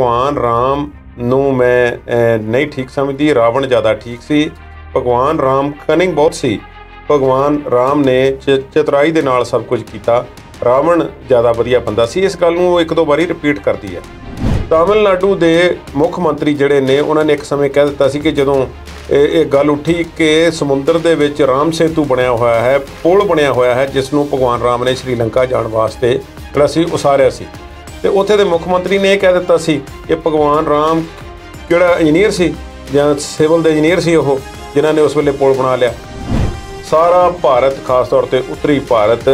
ਭਗਵਾਨ ਰਾਮ ਨੂੰ ਮੈਂ ਨਹੀਂ ਠੀਕ ਸਮਝਦੀ ਰਾਵਣ ਜ਼ਿਆਦਾ ਠੀਕ ਸੀ ਭਗਵਾਨ ਰਾਮ ਕਨਿੰਗ ਬਹੁਤ ਸੀ ਭਗਵਾਨ ਰਾਮ ਨੇ ਚਤਰਾਈ ਦੇ ਨਾਲ ਸਭ ਕੁਝ ਕੀਤਾ ਰਾਵਣ ਜ਼ਿਆਦਾ ਵਧੀਆ ਬੰਦਾ ਸੀ ਇਸ ਗੱਲ ਨੂੰ ਉਹ ਇੱਕ ਦੋ ਵਾਰੀ ਰਿਪੀਟ ਕਰਦੀ ਹੈ ਤਾਮਿਲਨਾਡੂ ਦੇ ਮੁੱਖ ਮੰਤਰੀ ਜਿਹੜੇ ਨੇ ਉਹਨਾਂ ਨੇ ਇੱਕ ਸਮੇਂ ਕਹਿ ਦਿੱਤਾ ਸੀ ਕਿ ਜਦੋਂ ਇਹ ਗੱਲ ਉੱਠੀ ਕਿ ਸਮੁੰਦਰ ਦੇ ਵਿੱਚ ਰਾਮ ਸੇਤੂ ਬਣਿਆ ਹੋਇਆ ਹੈ ਪੁਲ ਬਣਿਆ ਹੋਇਆ ਹੈ ਜਿਸ ਨੂੰ ਭਗਵਾਨ ਰਾਮ ਨੇ ਸ਼੍ਰੀਲੰਕਾ ਜਾਣ ਵਾਸਤੇ ਜਿਹੜਾ ਸੀ ਉਸਾਰਿਆ ਸੀ ਤੇ ਉੱਥੇ ਦੇ ਮੁੱਖ ਮੰਤਰੀ ਨੇ ਇਹ ਕਹਿ ਦਿੱਤਾ ਸੀ ਕਿ ਭਗਵਾਨ ਰਾਮ ਕਿਹੜਾ ਇੰਜੀਨੀਅਰ ਸੀ ਜਾਂ ਸਿਵਲ ਦੇ ਇੰਜੀਨੀਅਰ ਸੀ ਉਹ ਜਿਨ੍ਹਾਂ ਨੇ ਉਸ ਵੇਲੇ ਪੁਲ ਬਣਾ ਲਿਆ ਸਾਰਾ ਭਾਰਤ ਖਾਸ ਤੌਰ ਤੇ ਉੱਤਰੀ ਭਾਰਤ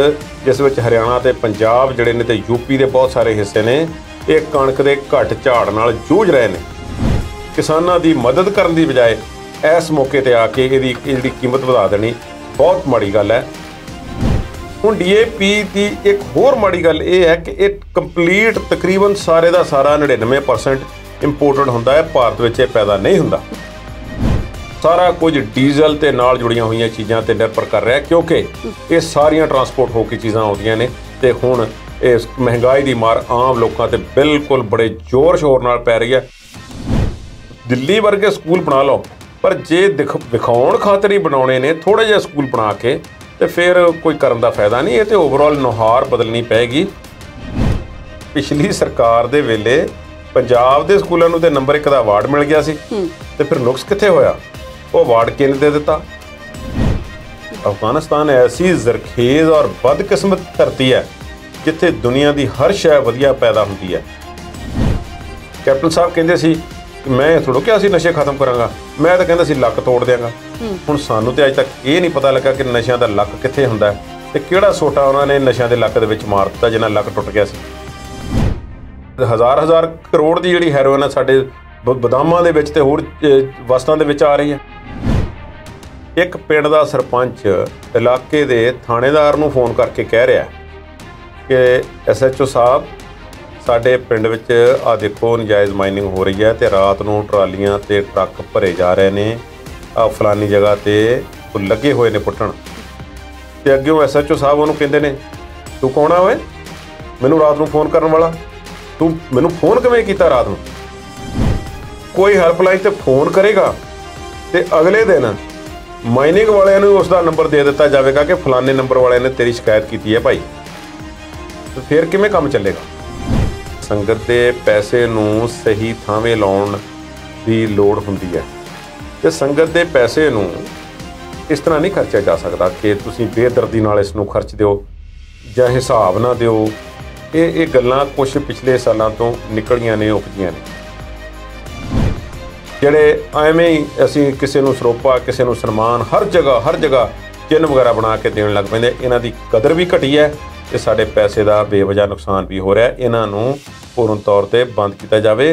ਜਿਸ ਵਿੱਚ ਹਰਿਆਣਾ ਤੇ ਪੰਜਾਬ ਜਿਹੜੇ ਨੇ ਤੇ ਯੂਪੀ ਦੇ ਬਹੁਤ ਸਾਰੇ ਹਿੱਸੇ ਨੇ ਇਹ ਕਣਕ ਦੇ ਘਟ ਝਾੜ ਨਾਲ ਜੂਝ ਰਹੇ ਨੇ ਕਿਸਾਨਾਂ ਦੀ ਮਦਦ ਕਰਨ ਦੀ ਬਜਾਏ ਇਸ ਮੌਕੇ ਤੇ ਆ ਕੇ ਇਹਦੀ ਜਿਹੜੀ ਕੀਮਤ ਵਧਾ ਦੇਣੀ ਬਹੁਤ ਮਾੜੀ ਗੱਲ ਹੈ ਹੁਣ ਡੀਏਪੀ ਦੀ ਇੱਕ ਹੋਰ ਮਾੜੀ ਗੱਲ ਇਹ ਹੈ ਕਿ ਇਹ ਕੰਪਲੀਟ ਤਕਰੀਬਨ ਸਾਰੇ ਦਾ ਸਾਰਾ 99% ਇੰਪੋਰਟਡ ਹੁੰਦਾ ਹੈ ਭਾਰਤ ਵਿੱਚ ਇਹ ਪੈਦਾ ਨਹੀਂ ਹੁੰਦਾ ਸਾਰਾ ਕੁਝ ਡੀਜ਼ਲ ਤੇ ਨਾਲ ਜੁੜੀਆਂ ਹੋਈਆਂ ਚੀਜ਼ਾਂ ਤੇ ਨਿਰਭਰ ਕਰ ਰਿਹਾ ਕਿਉਂਕਿ ਇਹ ਸਾਰੀਆਂ ਟਰਾਂਸਪੋਰਟ ਹੋ ਕੇ ਚੀਜ਼ਾਂ ਆਉਂਦੀਆਂ ਨੇ ਤੇ ਹੁਣ ਇਸ ਮਹਿੰਗਾਈ ਦੀ ਮਾਰ ਆਮ ਲੋਕਾਂ ਤੇ ਬਿਲਕੁਲ ਬੜੇ ਜ਼ੋਰ ਸ਼ੋਰ ਨਾਲ ਪੈ ਰਹੀ ਹੈ ਦਿੱਲੀ ਵਰਗੇ ਸਕੂਲ ਬਣਾ ਲਓ ਪਰ ਜੇ ਦਿਖਾਉਣ ਖਾਤਰ ਹੀ ਬਣਾਉਣੇ ਨੇ ਥੋੜੇ ਜਿਹਾ ਸਕੂਲ ਬਣਾ ਕੇ ਤੇ ਫਿਰ ਕੋਈ ਕਰਨ ਦਾ ਫਾਇਦਾ ਨਹੀਂ ਇਹ ਤੇ ਓਵਰਆਲ ਨੁਹਾਰ ਬਦਲਣੀ ਪੈਗੀ ਪਿਛਲੀ ਸਰਕਾਰ ਦੇ ਵੇਲੇ ਪੰਜਾਬ ਦੇ ਸਕੂਲਾਂ ਨੂੰ ਤੇ ਨੰਬਰ 1 ਦਾ ਅਵਾਰਡ ਮਿਲ ਗਿਆ ਸੀ ਤੇ ਫਿਰ ਨੁਕਸ ਕਿੱਥੇ ਹੋਇਆ ਉਹ ਅਵਾਰਡ ਕਿਹਨੇ ਦੇ ਦਿੱਤਾ ਅਫਗਾਨਿਸਤਾਨ ਐਸੀ ਜ਼ਰਖੇਜ਼ ਔਰ ਬਦਕਿਸਮਤ ਧਰਤੀ ਹੈ ਜਿੱਥੇ ਦੁਨੀਆ ਦੀ ਹਰ ਸ਼ੈ ਵਧੀਆ ਪੈਦਾ ਹੁੰਦੀ ਹੈ ਕੈਪਟਨ ਸਾਹਿਬ ਕਹਿੰਦੇ ਸੀ ਮੈਂ ਥੋੜੋ ਕਿ ਅਸੀਂ ਨਸ਼ੇ ਖਤਮ ਕਰਾਂਗਾ ਮੈਂ ਤਾਂ ਕਹਿੰਦਾ ਸੀ ਲੱਕ ਤੋੜ ਦੇਵਾਂਗਾ ਹੁਣ ਸਾਨੂੰ ਤੇ ਅੱਜ ਤੱਕ ਇਹ ਨਹੀਂ ਪਤਾ ਲੱਗਾ ਕਿ ਨਸ਼ਿਆਂ ਦਾ ਲੱਕ ਕਿੱਥੇ ਹੁੰਦਾ ਹੈ ਤੇ ਕਿਹੜਾ ਸੋਟਾ ਉਹਨਾਂ ਨੇ ਨਸ਼ਿਆਂ ਦੇ ਲੱਕ ਦੇ ਵਿੱਚ ਮਾਰ ਦਿੱਤਾ ਜਿਹਨਾਂ ਲੱਕ ਟੁੱਟ ਗਿਆ ਸੀ ਹਜ਼ਾਰ ਹਜ਼ਾਰ ਕਰੋੜ ਦੀ ਜਿਹੜੀ ਹੈਰੋਇਨ ਆ ਸਾਡੇ ਬਦਾਮਾਂ ਦੇ ਵਿੱਚ ਤੇ ਹੋਰ ਵਸਤਾਂ ਦੇ ਵਿੱਚ ਆ ਰਹੀ ਹੈ ਇੱਕ ਪਿੰਡ ਦਾ ਸਰਪੰਚ ਇਲਾਕੇ ਦੇ ਥਾਣੇਦਾਰ ਨੂੰ ਫੋਨ ਕਰਕੇ ਕਹਿ ਰਿਹਾ ਕਿ ਐਸਐਚਓ ਸਾਹਿਬ ਸਾਡੇ ਪਿੰਡ ਵਿੱਚ ਆ ਦੇਖੋ ਨਜਾਇਜ਼ ਮਾਈਨਿੰਗ ਹੋ ਰਹੀ ਹੈ ਤੇ ਰਾਤ ਨੂੰ ਟਰਾਲੀਆਂ ਤੇ ਟਰੱਕ ਭਰੇ ਜਾ ਰਹੇ ਨੇ ਆ ਫਲਾਨੀ ਜਗ੍ਹਾ ਤੇ ਉਹ ਲੱਗੇ ਹੋਏ ਨੇ ਪੁੱਟਣ ਤੇ ਉਹ ਐਸਐਚਓ ਸਾਹਿਬ ਉਹਨੂੰ ਕਹਿੰਦੇ ਨੇ ਤੂੰ ਕੌਣ ਆ ਓਏ ਮੈਨੂੰ ਰਾਤ ਨੂੰ ਫੋਨ ਕਰਨ ਵਾਲਾ ਤੂੰ ਮੈਨੂੰ ਫੋਨ ਕਿਵੇਂ ਕੀਤਾ ਰਾਤ ਨੂੰ ਕੋਈ ਹੈਲਪਲਾਈਨ ਤੇ ਫੋਨ ਕਰੇਗਾ ਤੇ ਅਗਲੇ ਦਿਨ ਮਾਈਨਿੰਗ ਵਾਲਿਆਂ ਨੂੰ ਉਸ ਦਾ ਨੰਬਰ ਦੇ ਦਿੱਤਾ ਜਾਵੇਗਾ ਕਿ ਫਲਾਨੇ ਨੰਬਰ ਵਾਲਿਆਂ ਨੇ ਤੇਰੀ ਸ਼ਿਕਾਇਤ ਕੀਤੀ ਹੈ ਭਾਈ ਤੇ ਫਿਰ ਕਿਵੇਂ ਕੰਮ ਚੱਲੇਗਾ ਸੰਗਤ ਦੇ ਪੈਸੇ ਨੂੰ ਸਹੀ ਥਾਵੇਂ ਲਾਉਣ ਦੀ ਲੋੜ ਹੁੰਦੀ ਹੈ ਤੇ ਸੰਗਤ ਦੇ ਪੈਸੇ ਨੂੰ ਇਸ ਤਰ੍ਹਾਂ ਨਹੀਂ ਖਰਚਿਆ ਜਾ ਸਕਦਾ ਕਿ ਤੁਸੀਂ ਬੇਦਰਦੀ ਨਾਲ ਇਸ ਨੂੰ ਖਰਚ ਦਿਓ ਜਾਂ ਹਿਸਾਬ ਨਾ ਦਿਓ ਇਹ ਇਹ ਗੱਲਾਂ ਕੁਝ ਪਿਛਲੇ ਸਾਲਾਂ ਤੋਂ ਨਿਕਲੀਆਂ ਨੇ ਉਪਜੀਆਂ ਨੇ ਜਿਹੜੇ ਐਵੇਂ ਹੀ ਅਸੀਂ ਕਿਸੇ ਨੂੰ ਸਰੋਪਾ ਕਿਸੇ ਨੂੰ ਸਨਮਾਨ ਹਰ ਜਗ੍ਹਾ ਹਰ ਜਗ੍ਹਾ ਚਿੰਨ ਵਗੈਰਾ ਬਣਾ ਕੇ ਦੇਣ ਲੱਗ ਪੈਂਦੇ ਇਹਨਾਂ ਦੀ ਕਦਰ ਵੀ ਘਟੀ ਹੈ ਤੇ ਸਾਡੇ ਪੈਸੇ ਦਾ ਬੇਵਜਾ ਨੁਕਸਾਨ ਵੀ ਹੋ ਰਿਹਾ ਇਹਨਾਂ ਨੂੰ ਪੂਰਨ ਤੌਰ ਤੇ ਬੰਦ ਕੀਤਾ ਜਾਵੇ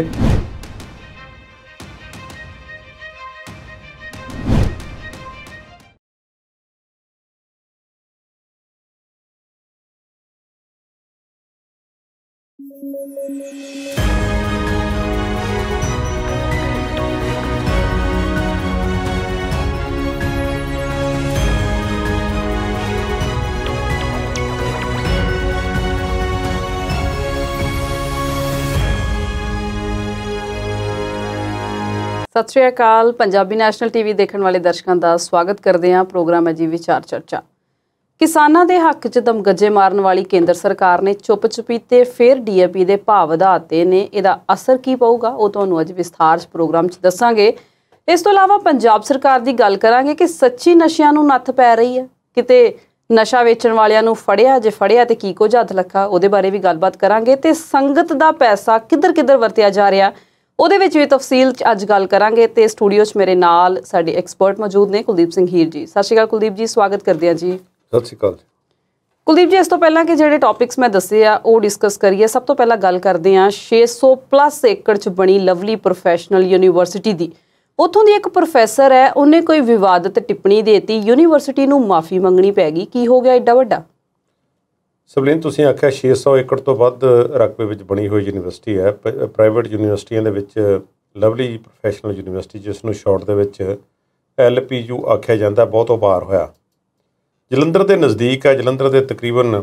ਸਤਿ ਸ਼੍ਰੀ ਅਕਾਲ ਪੰਜਾਬੀ ਨੈਸ਼ਨਲ ਟੀਵੀ ਦੇਖਣ ਵਾਲੇ ਦਰਸ਼ਕਾਂ ਦਾ ਸਵਾਗਤ ਕਰਦੇ ਹਾਂ ਪ੍ਰੋਗਰਾਮ ਅਜੀ ਵਿਚਾਰ ਚਰਚਾ ਕਿਸਾਨਾਂ ਦੇ ਹੱਕ 'ਚ ਦਮਗੱਜੇ ਮਾਰਨ ਵਾਲੀ ਕੇਂਦਰ ਸਰਕਾਰ ਨੇ ਚੁੱਪ-ਚੁਪੀ ਤੇ ਫਿਰ ਡੀਏਪੀ ਦੇ ਭਾਅ ਵਧਾਤੇ ਨੇ ਇਹਦਾ ਅਸਰ ਕੀ ਪਊਗਾ ਉਹ ਤੁਹਾਨੂੰ ਅੱਜ ਵਿਸਥਾਰ 'ਚ ਪ੍ਰੋਗਰਾਮ 'ਚ ਦੱਸਾਂਗੇ ਇਸ ਤੋਂ ਇਲਾਵਾ ਪੰਜਾਬ ਸਰਕਾਰ ਦੀ ਗੱਲ ਕਰਾਂਗੇ ਕਿ ਸੱਚੀ ਨਸ਼ਿਆਂ ਨੂੰ ਨੱਥ ਪੈ ਰਹੀ ਹੈ ਕਿਤੇ ਨਸ਼ਾ ਵੇਚਣ ਵਾਲਿਆਂ ਨੂੰ ਫੜਿਆ ਜੇ ਫੜਿਆ ਤੇ ਕੀ ਕੋ ਹੱਥ ਲੱਖਾ ਉਹਦੇ ਬਾਰੇ ਵੀ ਗੱਲਬਾਤ ਕਰਾਂਗੇ ਤੇ ਸੰਗਤ ਦਾ ਪੈਸਾ ਕਿੱਧਰ-ਕਿੱਧਰ ਵਰਤਿਆ ਜਾ ਰਿਹਾ ਉਹਦੇ ਵਿੱਚ ਵੀ ਤਫਸੀਲ ਚ ਅੱਜ ਗੱਲ ਕਰਾਂਗੇ ਤੇ ਸਟੂਡੀਓ 'ਚ ਮੇਰੇ ਨਾਲ ਸਾਡੇ ਐਕਸਪਰਟ ਮੌਜੂਦ ਨੇ ਕੁਲਦੀਪ ਸਿੰਘ ਹੀਰ ਜੀ ਸਤਿ ਸ਼੍ਰੀ ਅਕਾਲ ਕੁਲਦੀਪ ਜੀ ਸਵਾਗਤ ਕਰਦੇ ਹਾਂ ਜੀ ਸਤਿ ਸ਼੍ਰੀ ਅਕਾਲ ਕੁਲਦੀਪ ਜੀ ਇਸ ਤੋਂ ਪਹਿਲਾਂ ਕਿ ਜਿਹੜੇ ਟੌਪਿਕਸ ਮੈਂ ਦੱਸੇ ਆ ਉਹ ਡਿਸਕਸ ਕਰੀਏ ਸਭ ਤੋਂ ਪਹਿਲਾਂ ਗੱਲ ਕਰਦੇ ਆ 600 ਪਲੱਸ ਏਕੜ 'ਚ ਬਣੀ ਲਵਲੀ ਪ੍ਰੋਫੈਸ਼ਨਲ ਯੂਨੀਵਰਸਿਟੀ ਦੀ ਉਥੋਂ ਦੀ ਇੱਕ ਪ੍ਰੋਫੈਸਰ ਹੈ ਉਹਨੇ ਕੋਈ ਵਿਵਾਦਤ ਟਿੱਪਣੀ ਦੇਤੀ ਯੂਨੀਵਰਸਿਟੀ ਨੂੰ ਮਾਫੀ ਮੰਗਣੀ ਪੈ ਗਈ ਕੀ ਹੋ ਗਿਆ ਐਡਾ ਵੱਡਾ ਸਬਲੀਨ ਤੁਸੀਂ ਆਖਿਆ 600 ਏਕੜ ਤੋਂ ਵੱਧ ਰਕਬੇ ਵਿੱਚ ਬਣੀ ਹੋਈ ਯੂਨੀਵਰਸਿਟੀ ਹੈ ਪ੍ਰਾਈਵੇਟ ਯੂਨੀਵਰਸਿਟੀਆਂ ਦੇ ਵਿੱਚ ਲਵਲੀ ਪ੍ਰੋਫੈਸ਼ਨਲ ਯੂਨੀਵਰਸਿਟੀ ਜਿਸ ਨੂੰ ਸ਼ਾਰਟ ਦੇ ਵਿੱਚ ਐਲਪੀਯੂ ਆਖਿਆ ਜਾਂਦਾ ਬਹੁਤ ਉਭਾਰ ਹੋਇਆ ਜਲੰਧਰ ਦੇ ਨਜ਼ਦੀਕ ਹੈ ਜਲੰਧਰ ਦੇ ਤਕਰੀਬਨ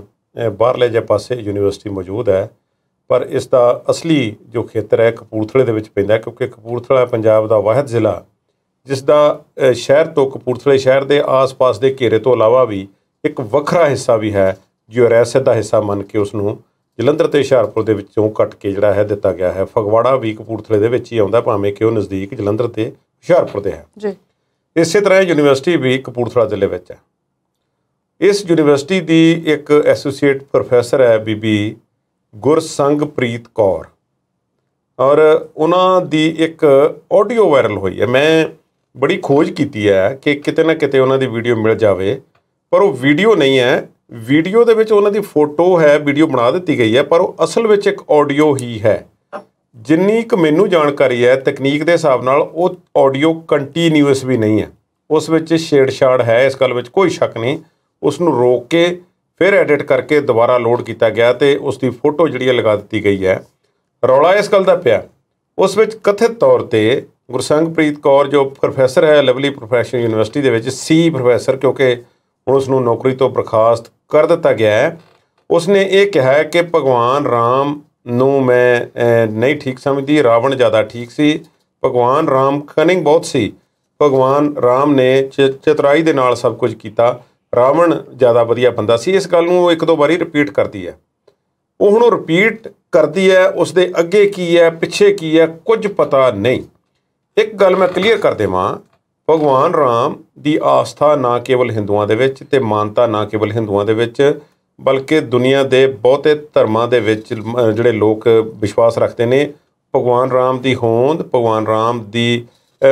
ਬਾਹਰਲੇ ਜੇ ਪਾਸੇ ਯੂਨੀਵਰਸਿਟੀ ਮੌਜੂਦ ਹੈ ਪਰ ਇਸ ਦਾ ਅਸਲੀ ਜੋ ਖੇਤਰ ਹੈ ਕਪੂਰਥਲੇ ਦੇ ਵਿੱਚ ਪੈਂਦਾ ਕਿਉਂਕਿ ਕਪੂਰਥਲਾ ਪੰਜਾਬ ਦਾ ਵਾਹਿਦ ਜ਼ਿਲ੍ਹਾ ਜਿਸ ਦਾ ਸ਼ਹਿਰ ਤੋਂ ਕਪੂਰਥਲੇ ਸ਼ਹਿਰ ਦੇ ਆਸ-ਪਾਸ ਦੇ ਘੇਰੇ ਤੋਂ ਇਲਾਵਾ ਵੀ ਇੱਕ ਵੱਖਰਾ ਹਿੱਸਾ ਵੀ ਹੈ ਯੂਆਰਐਸਐ ਦਾ ਹਿੱਸਾ ਮੰਨ ਕੇ ਉਸ ਨੂੰ ਜਲੰਧਰ ਤੇ ਹੁਸ਼ਿਆਰਪੁਰ ਦੇ ਵਿੱਚੋਂ ਕੱਟ ਕੇ ਜਿਹੜਾ ਹੈ ਦਿੱਤਾ ਗਿਆ ਹੈ ਫਗਵਾੜਾ ਵੀ ਕਪੂਰਥਲੇ ਦੇ ਵਿੱਚ ਹੀ ਆਉਂਦਾ ਭਾਵੇਂ ਕਿ ਉਹ ਨਜ਼ਦੀਕ ਜਲੰਧਰ ਤੇ ਹੁਸ਼ਿਆਰਪੁਰ ਦੇ ਹੈ ਜੀ ਇਸੇ ਤਰ੍ਹਾਂ ਯੂਨੀਵਰਸਿਟੀ ਵੀ ਕਪੂਰਥਲਾ ਜ਼ਿਲ੍ਹੇ ਵਿੱਚ ਹੈ ਇਸ ਯੂਨੀਵਰਸਿਟੀ ਦੀ ਇੱਕ ਐਸੋਸੀਏਟ ਪ੍ਰੋਫੈਸਰ ਹੈ ਬੀਬੀ ਪ੍ਰੀਤ ਕੌਰ ਔਰ ਉਹਨਾਂ ਦੀ ਇੱਕ ਆਡੀਓ ਵਾਇਰਲ ਹੋਈ ਹੈ ਮੈਂ ਬੜੀ ਖੋਜ ਕੀਤੀ ਹੈ ਕਿ ਕਿਤੇ ਨਾ ਕਿਤੇ ਉਹਨਾਂ ਦੀ ਵੀਡੀਓ ਮਿਲ ਜਾਵੇ ਪਰ ਉਹ ਵੀਡੀਓ ਨਹੀਂ ਹੈ ਵੀਡੀਓ ਦੇ ਵਿੱਚ ਉਹਨਾਂ ਦੀ ਫੋਟੋ ਹੈ ਵੀਡੀਓ ਬਣਾ ਦਿੱਤੀ ਗਈ ਹੈ ਪਰ ਉਹ ਅਸਲ ਵਿੱਚ ਇੱਕ ਆਡੀਓ ਹੀ ਹੈ ਜਿੰਨੀ ਕੁ ਮੈਨੂੰ ਜਾਣਕਾਰੀ ਹੈ ਤਕਨੀਕ ਦੇ ਹਿਸਾਬ ਨਾਲ ਉਹ ਆਡੀਓ ਕੰਟੀਨਿਊਸ ਵੀ ਨਹੀਂ ਹੈ ਉਸ ਵਿੱਚ ਛੇੜਛਾੜ ਹੈ ਇਸ ਗੱਲ ਵਿੱਚ ਕੋਈ ਸ਼ੱਕ ਨਹੀਂ ਉਸ ਨੂੰ ਰੋਕ ਕੇ ਫਿਰ ਐਡਿਟ ਕਰਕੇ ਦੁਬਾਰਾ ਲੋਡ ਕੀਤਾ ਗਿਆ ਤੇ ਉਸ ਦੀ ਫੋਟੋ ਜਿਹੜੀ ਹੈ ਲਗਾ ਦਿੱਤੀ ਗਈ ਹੈ ਰੌਲਾ ਇਸ ਗੱਲ ਦਾ ਪਿਆ ਉਸ ਵਿੱਚ ਕਥਿਤ ਤੌਰ ਤੇ ਗੁਰਸੰਗਪ੍ਰੀਤ ਕੌਰ ਜੋ ਪ੍ਰੋਫੈਸਰ ਹੈ ਲਵਲੀ ਪ੍ਰੋਫੈਸ਼ਨਲ ਯੂਨੀਵਰਸਿਟੀ ਦੇ ਵਿੱਚ ਸੀ ਪ੍ਰੋਫੈਸਰ ਕਿਉਂਕਿ ਉਸ ਨੂੰ ਨੌਕਰੀ ਤੋਂ ਬਰਖਾਸਤ ਕਰ ਦਿੱਤਾ ਗਿਆ ਹੈ ਉਸਨੇ ਇਹ ਕਿਹਾ ਹੈ ਕਿ ਭਗਵਾਨ ਰਾਮ ਨੂੰ ਮੈਂ ਨਹੀਂ ਠੀਕ ਸਮਝਦੀ ਰਾਵਣ ਜ਼ਿਆਦਾ ਠੀਕ ਸੀ ਭਗਵਾਨ ਰਾਮ ਕਨਿੰਗ ਬਹੁਤ ਸੀ ਭਗਵਾਨ ਰਾਮ ਨੇ ਚਤਰਾਈ ਦੇ ਨਾਲ ਸਭ ਕੁਝ ਕੀਤਾ ਰਾਵਣ ਜ਼ਿਆਦਾ ਵਧੀਆ ਬੰਦਾ ਸੀ ਇਸ ਗੱਲ ਨੂੰ ਉਹ ਇੱਕ ਦੋ ਵਾਰੀ ਰਿਪੀਟ ਕਰਦੀ ਹੈ ਉਹ ਹੁਣ ਰਿਪੀਟ ਕਰਦੀ ਹੈ ਉਸ ਦੇ ਅੱਗੇ ਕੀ ਹੈ ਪਿੱਛੇ ਕੀ ਹੈ ਕੁਝ ਪਤਾ ਨਹੀਂ ਇੱਕ ਗੱਲ ਮੈਂ ਕਲੀਅਰ ਕਰ ਦੇਵਾਂ ਭਗਵਾਨ ਰਾਮ ਦੀ ਆਸਥਾ ਨਾ ਕੇਵਲ ਹਿੰਦੂਆਂ ਦੇ ਵਿੱਚ ਤੇ ਮਾਨਤਾ ਨਾ ਕੇਵਲ ਹਿੰਦੂਆਂ ਦੇ ਵਿੱਚ ਬਲਕਿ ਦੁਨੀਆ ਦੇ ਬਹੁਤੇ ਧਰਮਾਂ ਦੇ ਵਿੱਚ ਜਿਹੜੇ ਲੋਕ ਵਿਸ਼ਵਾਸ ਰੱਖਦੇ ਨੇ ਭਗਵਾਨ ਰਾਮ ਦੀ ਹੋਂਦ ਭਗਵਾਨ ਰਾਮ ਦੀ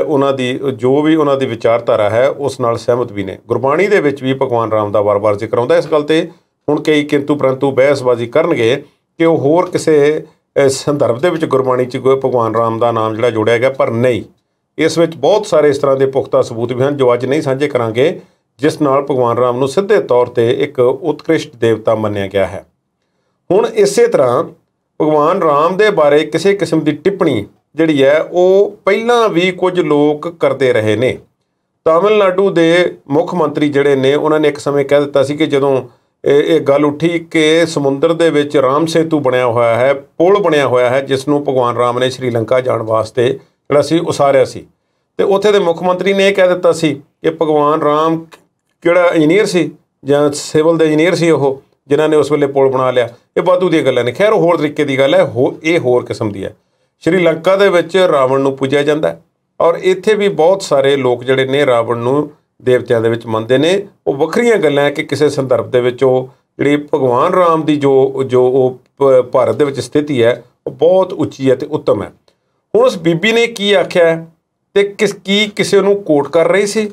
ਉਹਨਾਂ ਦੀ ਜੋ ਵੀ ਉਹਨਾਂ ਦੀ ਵਿਚਾਰਧਾਰਾ ਹੈ ਉਸ ਨਾਲ ਸਹਿਮਤ ਵੀ ਨੇ ਗੁਰਬਾਣੀ ਦੇ ਵਿੱਚ ਵੀ ਭਗਵਾਨ ਰਾਮ ਦਾ ਵਾਰ-ਵਾਰ ਜ਼ਿਕਰ ਆਉਂਦਾ ਇਸ ਗੱਲ ਤੇ ਹੁਣ ਕਈ ਕਿੰਤੂ ਪਰੰਤੂ ਬਹਿਸਬਾਜ਼ੀ ਕਰਨਗੇ ਕਿ ਉਹ ਹੋਰ ਕਿਸੇ ਸੰਦਰਭ ਦੇ ਵਿੱਚ ਗੁਰਬਾਣੀ 'ਚ ਕੋਈ ਭਗਵਾਨ ਰਾਮ ਦਾ ਨਾਮ ਜਿਹੜਾ ਜੋੜਿਆ ਗਿਆ ਪਰ ਨਹੀਂ ਇਸ ਵਿੱਚ ਬਹੁਤ ਸਾਰੇ ਇਸ ਤਰ੍ਹਾਂ ਦੇ ਪੁਖਤਾ ਸਬੂਤ ਵੀ ਹਨ ਜੋ ਅੱਜ ਨਹੀਂ ਸਾਂਝੇ ਕਰਾਂਗੇ ਜਿਸ ਨਾਲ ਭਗਵਾਨ ਰਾਮ ਨੂੰ ਸਿੱਧੇ ਤੌਰ ਤੇ ਇੱਕ ਉਤਕ੍ਰਿਸ਼ਟ ਦੇਵਤਾ ਮੰਨਿਆ ਗਿਆ ਹੈ ਹੁਣ ਇਸੇ ਤਰ੍ਹਾਂ ਭਗਵਾਨ ਰਾਮ ਦੇ ਬਾਰੇ ਕਿਸੇ ਕਿਸਮ ਦੀ ਟਿੱਪਣੀ ਜਿਹੜੀ ਹੈ ਉਹ ਪਹਿਲਾਂ ਵੀ ਕੁਝ ਲੋਕ ਕਰਦੇ ਰਹੇ ਨੇ ਤਾਮਿਲਨਾਡੂ ਦੇ ਮੁੱਖ ਮੰਤਰੀ ਜਿਹੜੇ ਨੇ ਉਹਨਾਂ ਨੇ ਇੱਕ ਸਮੇਂ ਕਹਿ ਦਿੱਤਾ ਸੀ ਕਿ ਜਦੋਂ ਇਹ ਗੱਲ ਉੱਠੀ ਕਿ ਸਮੁੰਦਰ ਦੇ ਵਿੱਚ ਰਾਮ ਸੇਤੂ ਬਣਿਆ ਹੋਇਆ ਹੈ ਪੁਲ ਬਣਿਆ ਹੋਇਆ ਹੈ ਜਿਸ ਨੂੰ ਭਗਵਾਨ ਰਾਮ ਨੇ ਸ਼੍ਰੀਲੰਕਾ ਜਾਣ ਵਾਸਤੇ ਜਿਹੜਾ ਸੀ ਉਸਾਰਿਆ ਸੀ ਤੇ ਉੱਥੇ ਦੇ ਮੁੱਖ ਮੰਤਰੀ ਨੇ ਇਹ ਕਹਿ ਦਿੱਤਾ ਸੀ ਕਿ ਭਗਵਾਨ ਰਾਮ ਕਿਹੜਾ ਇੰਜੀਨੀਅਰ ਸੀ ਜਾਂ ਸਿਵਲ ਦੇ ਇੰਜੀਨੀਅਰ ਸੀ ਉਹ ਜਿਨ੍ਹਾਂ ਨੇ ਉਸ ਵੇਲੇ ਪੁਲ ਬਣਾ ਲਿਆ ਇਹ ਬਾਤੂ ਦੀਆਂ ਗੱਲਾਂ ਨੇ ਖੈਰ ਹੋਰ ਤਰੀਕੇ ਦੀ ਗੱਲ ਹੈ ਇਹ ਹੋਰ ਕਿਸਮ ਦੀ ਹੈ ਸ਼੍ਰੀਲੰਕਾ ਦੇ ਵਿੱਚ ਰਾਵਣ ਨੂੰ ਪੂਜਿਆ ਜਾਂਦਾ ਔਰ ਇੱਥੇ ਵੀ ਬਹੁਤ ਸਾਰੇ ਲੋਕ ਜਿਹੜੇ ਨੇ ਰਾਵਣ ਨੂੰ ਦੇਵਤਿਆਂ ਦੇ ਵਿੱਚ ਮੰਨਦੇ ਨੇ ਉਹ ਵੱਖਰੀਆਂ ਗੱਲਾਂ ਹੈ ਕਿ ਕਿਸੇ ਸੰਦਰਭ ਦੇ ਵਿੱਚ ਉਹ ਜਿਹੜੀ ਭਗਵਾਨ ਰਾਮ ਦੀ ਜੋ ਜੋ ਉਹ ਭਾਰਤ ਦੇ ਵਿੱਚ ਸਥਿਤੀ ਹੈ ਉਹ ਬਹੁਤ ਉੱਚੀ ਹੈ ਤੇ ਉੱਤਮ ਹੈ ਉਸ ਬੀਬੀ ਨੇ ਕੀ ਆਖਿਆ ਤੇ ਕਿਸ ਕੀ ਕਿਸੇ ਨੂੰ ਕੋਟ ਕਰ ਰਹੀ ਸੀ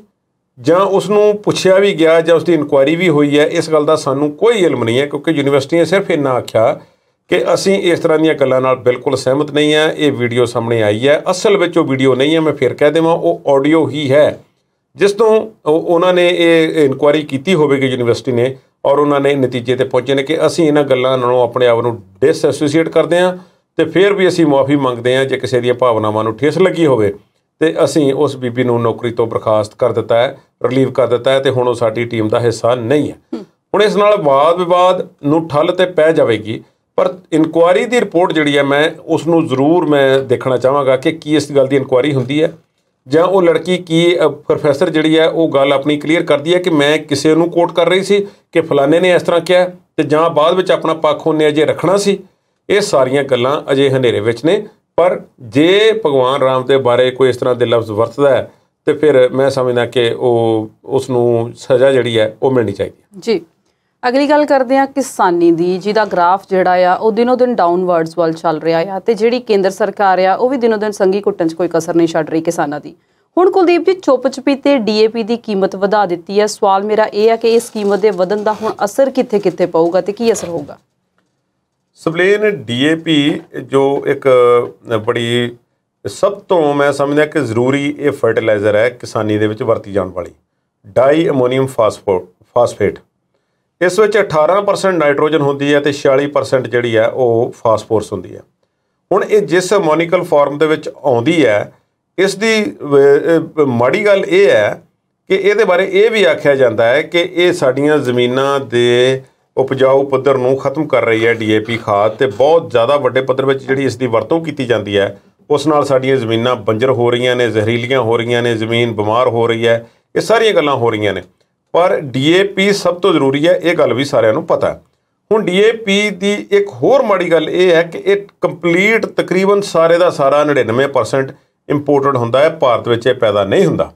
ਜਾਂ ਉਸ ਨੂੰ ਪੁੱਛਿਆ ਵੀ ਗਿਆ ਜਾਂ ਉਸ ਦੀ ਇਨਕੁਆਇਰੀ ਵੀ ਹੋਈ ਹੈ ਇਸ ਗੱਲ ਦਾ ਸਾਨੂੰ ਕੋਈ ਇਲਮ ਨਹੀਂ ਹੈ ਕਿਉਂਕਿ ਯੂਨੀਵਰਸਿਟੀਆਂ ਸਿਰਫ ਇਹਨਾਂ ਆਖਿਆ ਕਿ ਅਸੀਂ ਇਸ ਤਰ੍ਹਾਂ ਦੀਆਂ ਗੱਲਾਂ ਨਾਲ ਬਿਲਕੁਲ ਸਹਿਮਤ ਨਹੀਂ ਹਾਂ ਇਹ ਵੀਡੀਓ ਸਾਹਮਣੇ ਆਈ ਹੈ ਅਸਲ ਵਿੱਚ ਉਹ ਵੀਡੀਓ ਨਹੀਂ ਹੈ ਮੈਂ ਫਿਰ ਕਹਿ ਦੇਵਾਂ ਉਹ ਆਡੀਓ ਹੀ ਹੈ ਜਿਸ ਤੋਂ ਉਹਨਾਂ ਨੇ ਇਹ ਇਨਕੁਆਇਰੀ ਕੀਤੀ ਹੋਵੇਗੀ ਯੂਨੀਵਰਸਿਟੀ ਨੇ ਔਰ ਉਹਨਾਂ ਨੇ ਨਤੀਜੇ ਤੇ ਪਹੁੰਚੇ ਨੇ ਕਿ ਅਸੀਂ ਇਹਨਾਂ ਗੱਲਾਂ ਨਾਲੋਂ ਆਪਣੇ ਆਪ ਨੂੰ ਡਿਸਐਸੋਸੀਏਟ ਕਰਦੇ ਹਾਂ ਤੇ ਫਿਰ ਵੀ ਅਸੀਂ ਮਾਫੀ ਮੰਗਦੇ ਹਾਂ ਜੇ ਕਿਸੇ ਦੀਆਂ ਭਾਵਨਾਵਾਂ ਨੂੰ ਠੇਸ ਲੱਗੀ ਹੋਵੇ ਤੇ ਅਸੀਂ ਉਸ ਬੀਬੀ ਨੂੰ ਨੌਕਰੀ ਤੋਂ ਬਰਖਾਸਤ ਕਰ ਦਿੱਤਾ ਹੈ ਰਿਲੀਵ ਕਰ ਦਿੱਤਾ ਹੈ ਤੇ ਹੁਣ ਉਹ ਸਾਡੀ ਟੀਮ ਦਾ ਹਿੱਸਾ ਨਹੀਂ ਹੈ ਹੁਣ ਇਸ ਨਾਲ ਵਾਦ ਵਿਵਾਦ ਨੂੰ ਠੱਲ ਤੇ ਪੈ ਜਾਵੇਗੀ ਪਰ ਇਨਕੁਆਰੀ ਦੀ ਰਿਪੋਰਟ ਜਿਹੜੀ ਹੈ ਮੈਂ ਉਸ ਨੂੰ ਜ਼ਰੂਰ ਮੈਂ ਦੇਖਣਾ ਚਾਹਾਂਗਾ ਕਿ ਕੀ ਇਸ ਗੱਲ ਦੀ ਇਨਕੁਆਰੀ ਹੁੰਦੀ ਹੈ ਜਾਂ ਉਹ ਲੜਕੀ ਕੀ ਪ੍ਰੋਫੈਸਰ ਜਿਹੜੀ ਹੈ ਉਹ ਗੱਲ ਆਪਣੀ ਕਲੀਅਰ ਕਰਦੀ ਹੈ ਕਿ ਮੈਂ ਕਿਸੇ ਨੂੰ ਕੋਟ ਕਰ ਰਹੀ ਸੀ ਕਿ ਫਲਾਣੇ ਨੇ ਇਸ ਤਰ੍ਹਾਂ ਕਿਹਾ ਤੇ ਜਾਂ ਬਾਅਦ ਵਿੱਚ ਆਪਣਾ ਪੱਖ ਉਹਨੇ ਅਜੇ ਰੱਖਣਾ ਸੀ ਇਹ ਸਾਰੀਆਂ ਗੱਲਾਂ ਅਜੇ ਹਨੇਰੇ ਵਿੱਚ ਨੇ ਪਰ ਜੇ ਭਗਵਾਨ ਰਾਮ ਦੇ ਬਾਰੇ ਕੋਈ ਇਸ ਤਰ੍ਹਾਂ ਦੇ ਲਫ਼ਜ਼ ਵਰਤਦਾ ਹੈ ਤੇ ਫਿਰ ਮੈਂ ਸਮਝਦਾ ਕਿ ਉਹ ਉਸ ਨੂੰ ਸਜ਼ਾ ਜਿਹੜੀ ਹੈ ਉਹ ਮਿਲਣੀ ਚਾਹੀਦੀ ਹੈ ਜੀ ਅਗਲੀ ਗੱਲ ਕਰਦੇ ਹਾਂ ਕਿਸਾਨੀ ਦੀ ਜਿਹਦਾ ਗ੍ਰਾਫ ਜਿਹੜਾ ਆ ਉਹ ਦਿਨੋ ਦਿਨ ਡਾਊਨਵਰਡਸ ਵੱਲ ਚੱਲ ਰਿਹਾ ਆ ਤੇ ਜਿਹੜੀ ਕੇਂਦਰ ਸਰਕਾਰ ਆ ਉਹ ਵੀ ਦਿਨੋ ਦਿਨ ਸੰਗੀ ਕੁੱਟਣ 'ਚ ਕੋਈ ਕਸਰ ਨਹੀਂ ਛੱਡ ਰਹੀ ਕਿਸਾਨਾਂ ਦੀ ਹੁਣ ਕੁਲਦੀਪ ਜੀ ਚੁੱਪ ਚੁਪੀ ਤੇ ਡੀਏਪੀ ਦੀ ਕੀਮਤ ਵਧਾ ਦਿੱਤੀ ਹੈ ਸਵਾਲ ਮੇਰਾ ਇਹ ਆ ਕਿ ਇਸ ਕੀਮਤ ਦੇ ਵਧਣ ਦਾ ਹੁਣ ਅਸਰ ਕਿੱਥੇ ਕਿੱਥੇ ਪਊਗਾ ਤੇ ਕੀ ਅਸਰ ਹੋਊਗਾ ਸਪਲੇਨ ਡੀਏਪੀ ਜੋ ਇੱਕ ਬੜੀ ਸਭ ਤੋਂ ਮੈਂ ਸਮਝਦਾ ਕਿ ਜ਼ਰੂਰੀ ਇਹ ਫਰਟੀਲਾਈਜ਼ਰ ਹੈ ਕਿਸਾਨੀ ਦੇ ਵਿੱਚ ਵਰਤੀ ਜਾਣ ਵਾਲੀ ਡਾਈ ਅਮੋਨੀਅਮ ਫਾਸਫੇਟ ਇਸ ਵਿੱਚ 18% ਨਾਈਟ੍ਰੋਜਨ ਹੁੰਦੀ ਹੈ ਤੇ 46% ਜਿਹੜੀ ਹੈ ਉਹ ਫਾਸਫੋਰਸ ਹੁੰਦੀ ਹੈ ਹੁਣ ਇਹ ਜਿਸ ਮੋਨਿਕਲ ਫਾਰਮ ਦੇ ਵਿੱਚ ਆਉਂਦੀ ਹੈ ਇਸ ਦੀ ਮਾੜੀ ਗੱਲ ਇਹ ਹੈ ਕਿ ਇਹਦੇ ਬਾਰੇ ਇਹ ਵੀ ਆਖਿਆ ਜਾਂਦਾ ਹੈ ਕਿ ਇਹ ਸਾਡੀਆਂ ਜ਼ਮੀਨਾਂ ਦੇ ਉਪਜਾਊ ਪੱਧਰ ਨੂੰ ਖਤਮ ਕਰ ਰਹੀ ਹੈ ਡੀਏਪੀ ਖਾਦ ਤੇ ਬਹੁਤ ਜ਼ਿਆਦਾ ਵੱਡੇ ਪੱਧਰ ਵਿੱਚ ਜਿਹੜੀ ਇਸ ਦੀ ਵਰਤੋਂ ਕੀਤੀ ਜਾਂਦੀ ਹੈ ਉਸ ਨਾਲ ਸਾਡੀਆਂ ਜ਼ਮੀਨਾਂ ਬੰਜਰ ਹੋ ਰਹੀਆਂ ਨੇ ਜ਼ਹਿਰੀਲੀਆਂ ਹੋ ਰਹੀਆਂ ਨੇ ਜ਼ਮੀਨ ਬਿਮਾਰ ਹੋ ਰਹੀ ਹੈ ਇਹ ਸਾਰੀਆਂ ਗੱਲਾਂ ਹੋ ਰਹੀਆਂ ਨੇ ਪਰ ਡੀਏਪੀ ਸਭ ਤੋਂ ਜ਼ਰੂਰੀ ਹੈ ਇਹ ਗੱਲ ਵੀ ਸਾਰਿਆਂ ਨੂੰ ਪਤਾ ਹੈ ਹੁਣ ਡੀਏਪੀ ਦੀ ਇੱਕ ਹੋਰ ਮਾੜੀ ਗੱਲ ਇਹ ਹੈ ਕਿ ਇਹ ਕੰਪਲੀਟ ਤਕਰੀਬਨ ਸਾਰੇ ਦਾ ਸਾਰਾ 99% ਇੰਪੋਰਟਡ ਹੁੰਦਾ ਹੈ ਭਾਰਤ ਵਿੱਚ ਇਹ ਪੈਦਾ ਨਹੀਂ ਹੁੰਦਾ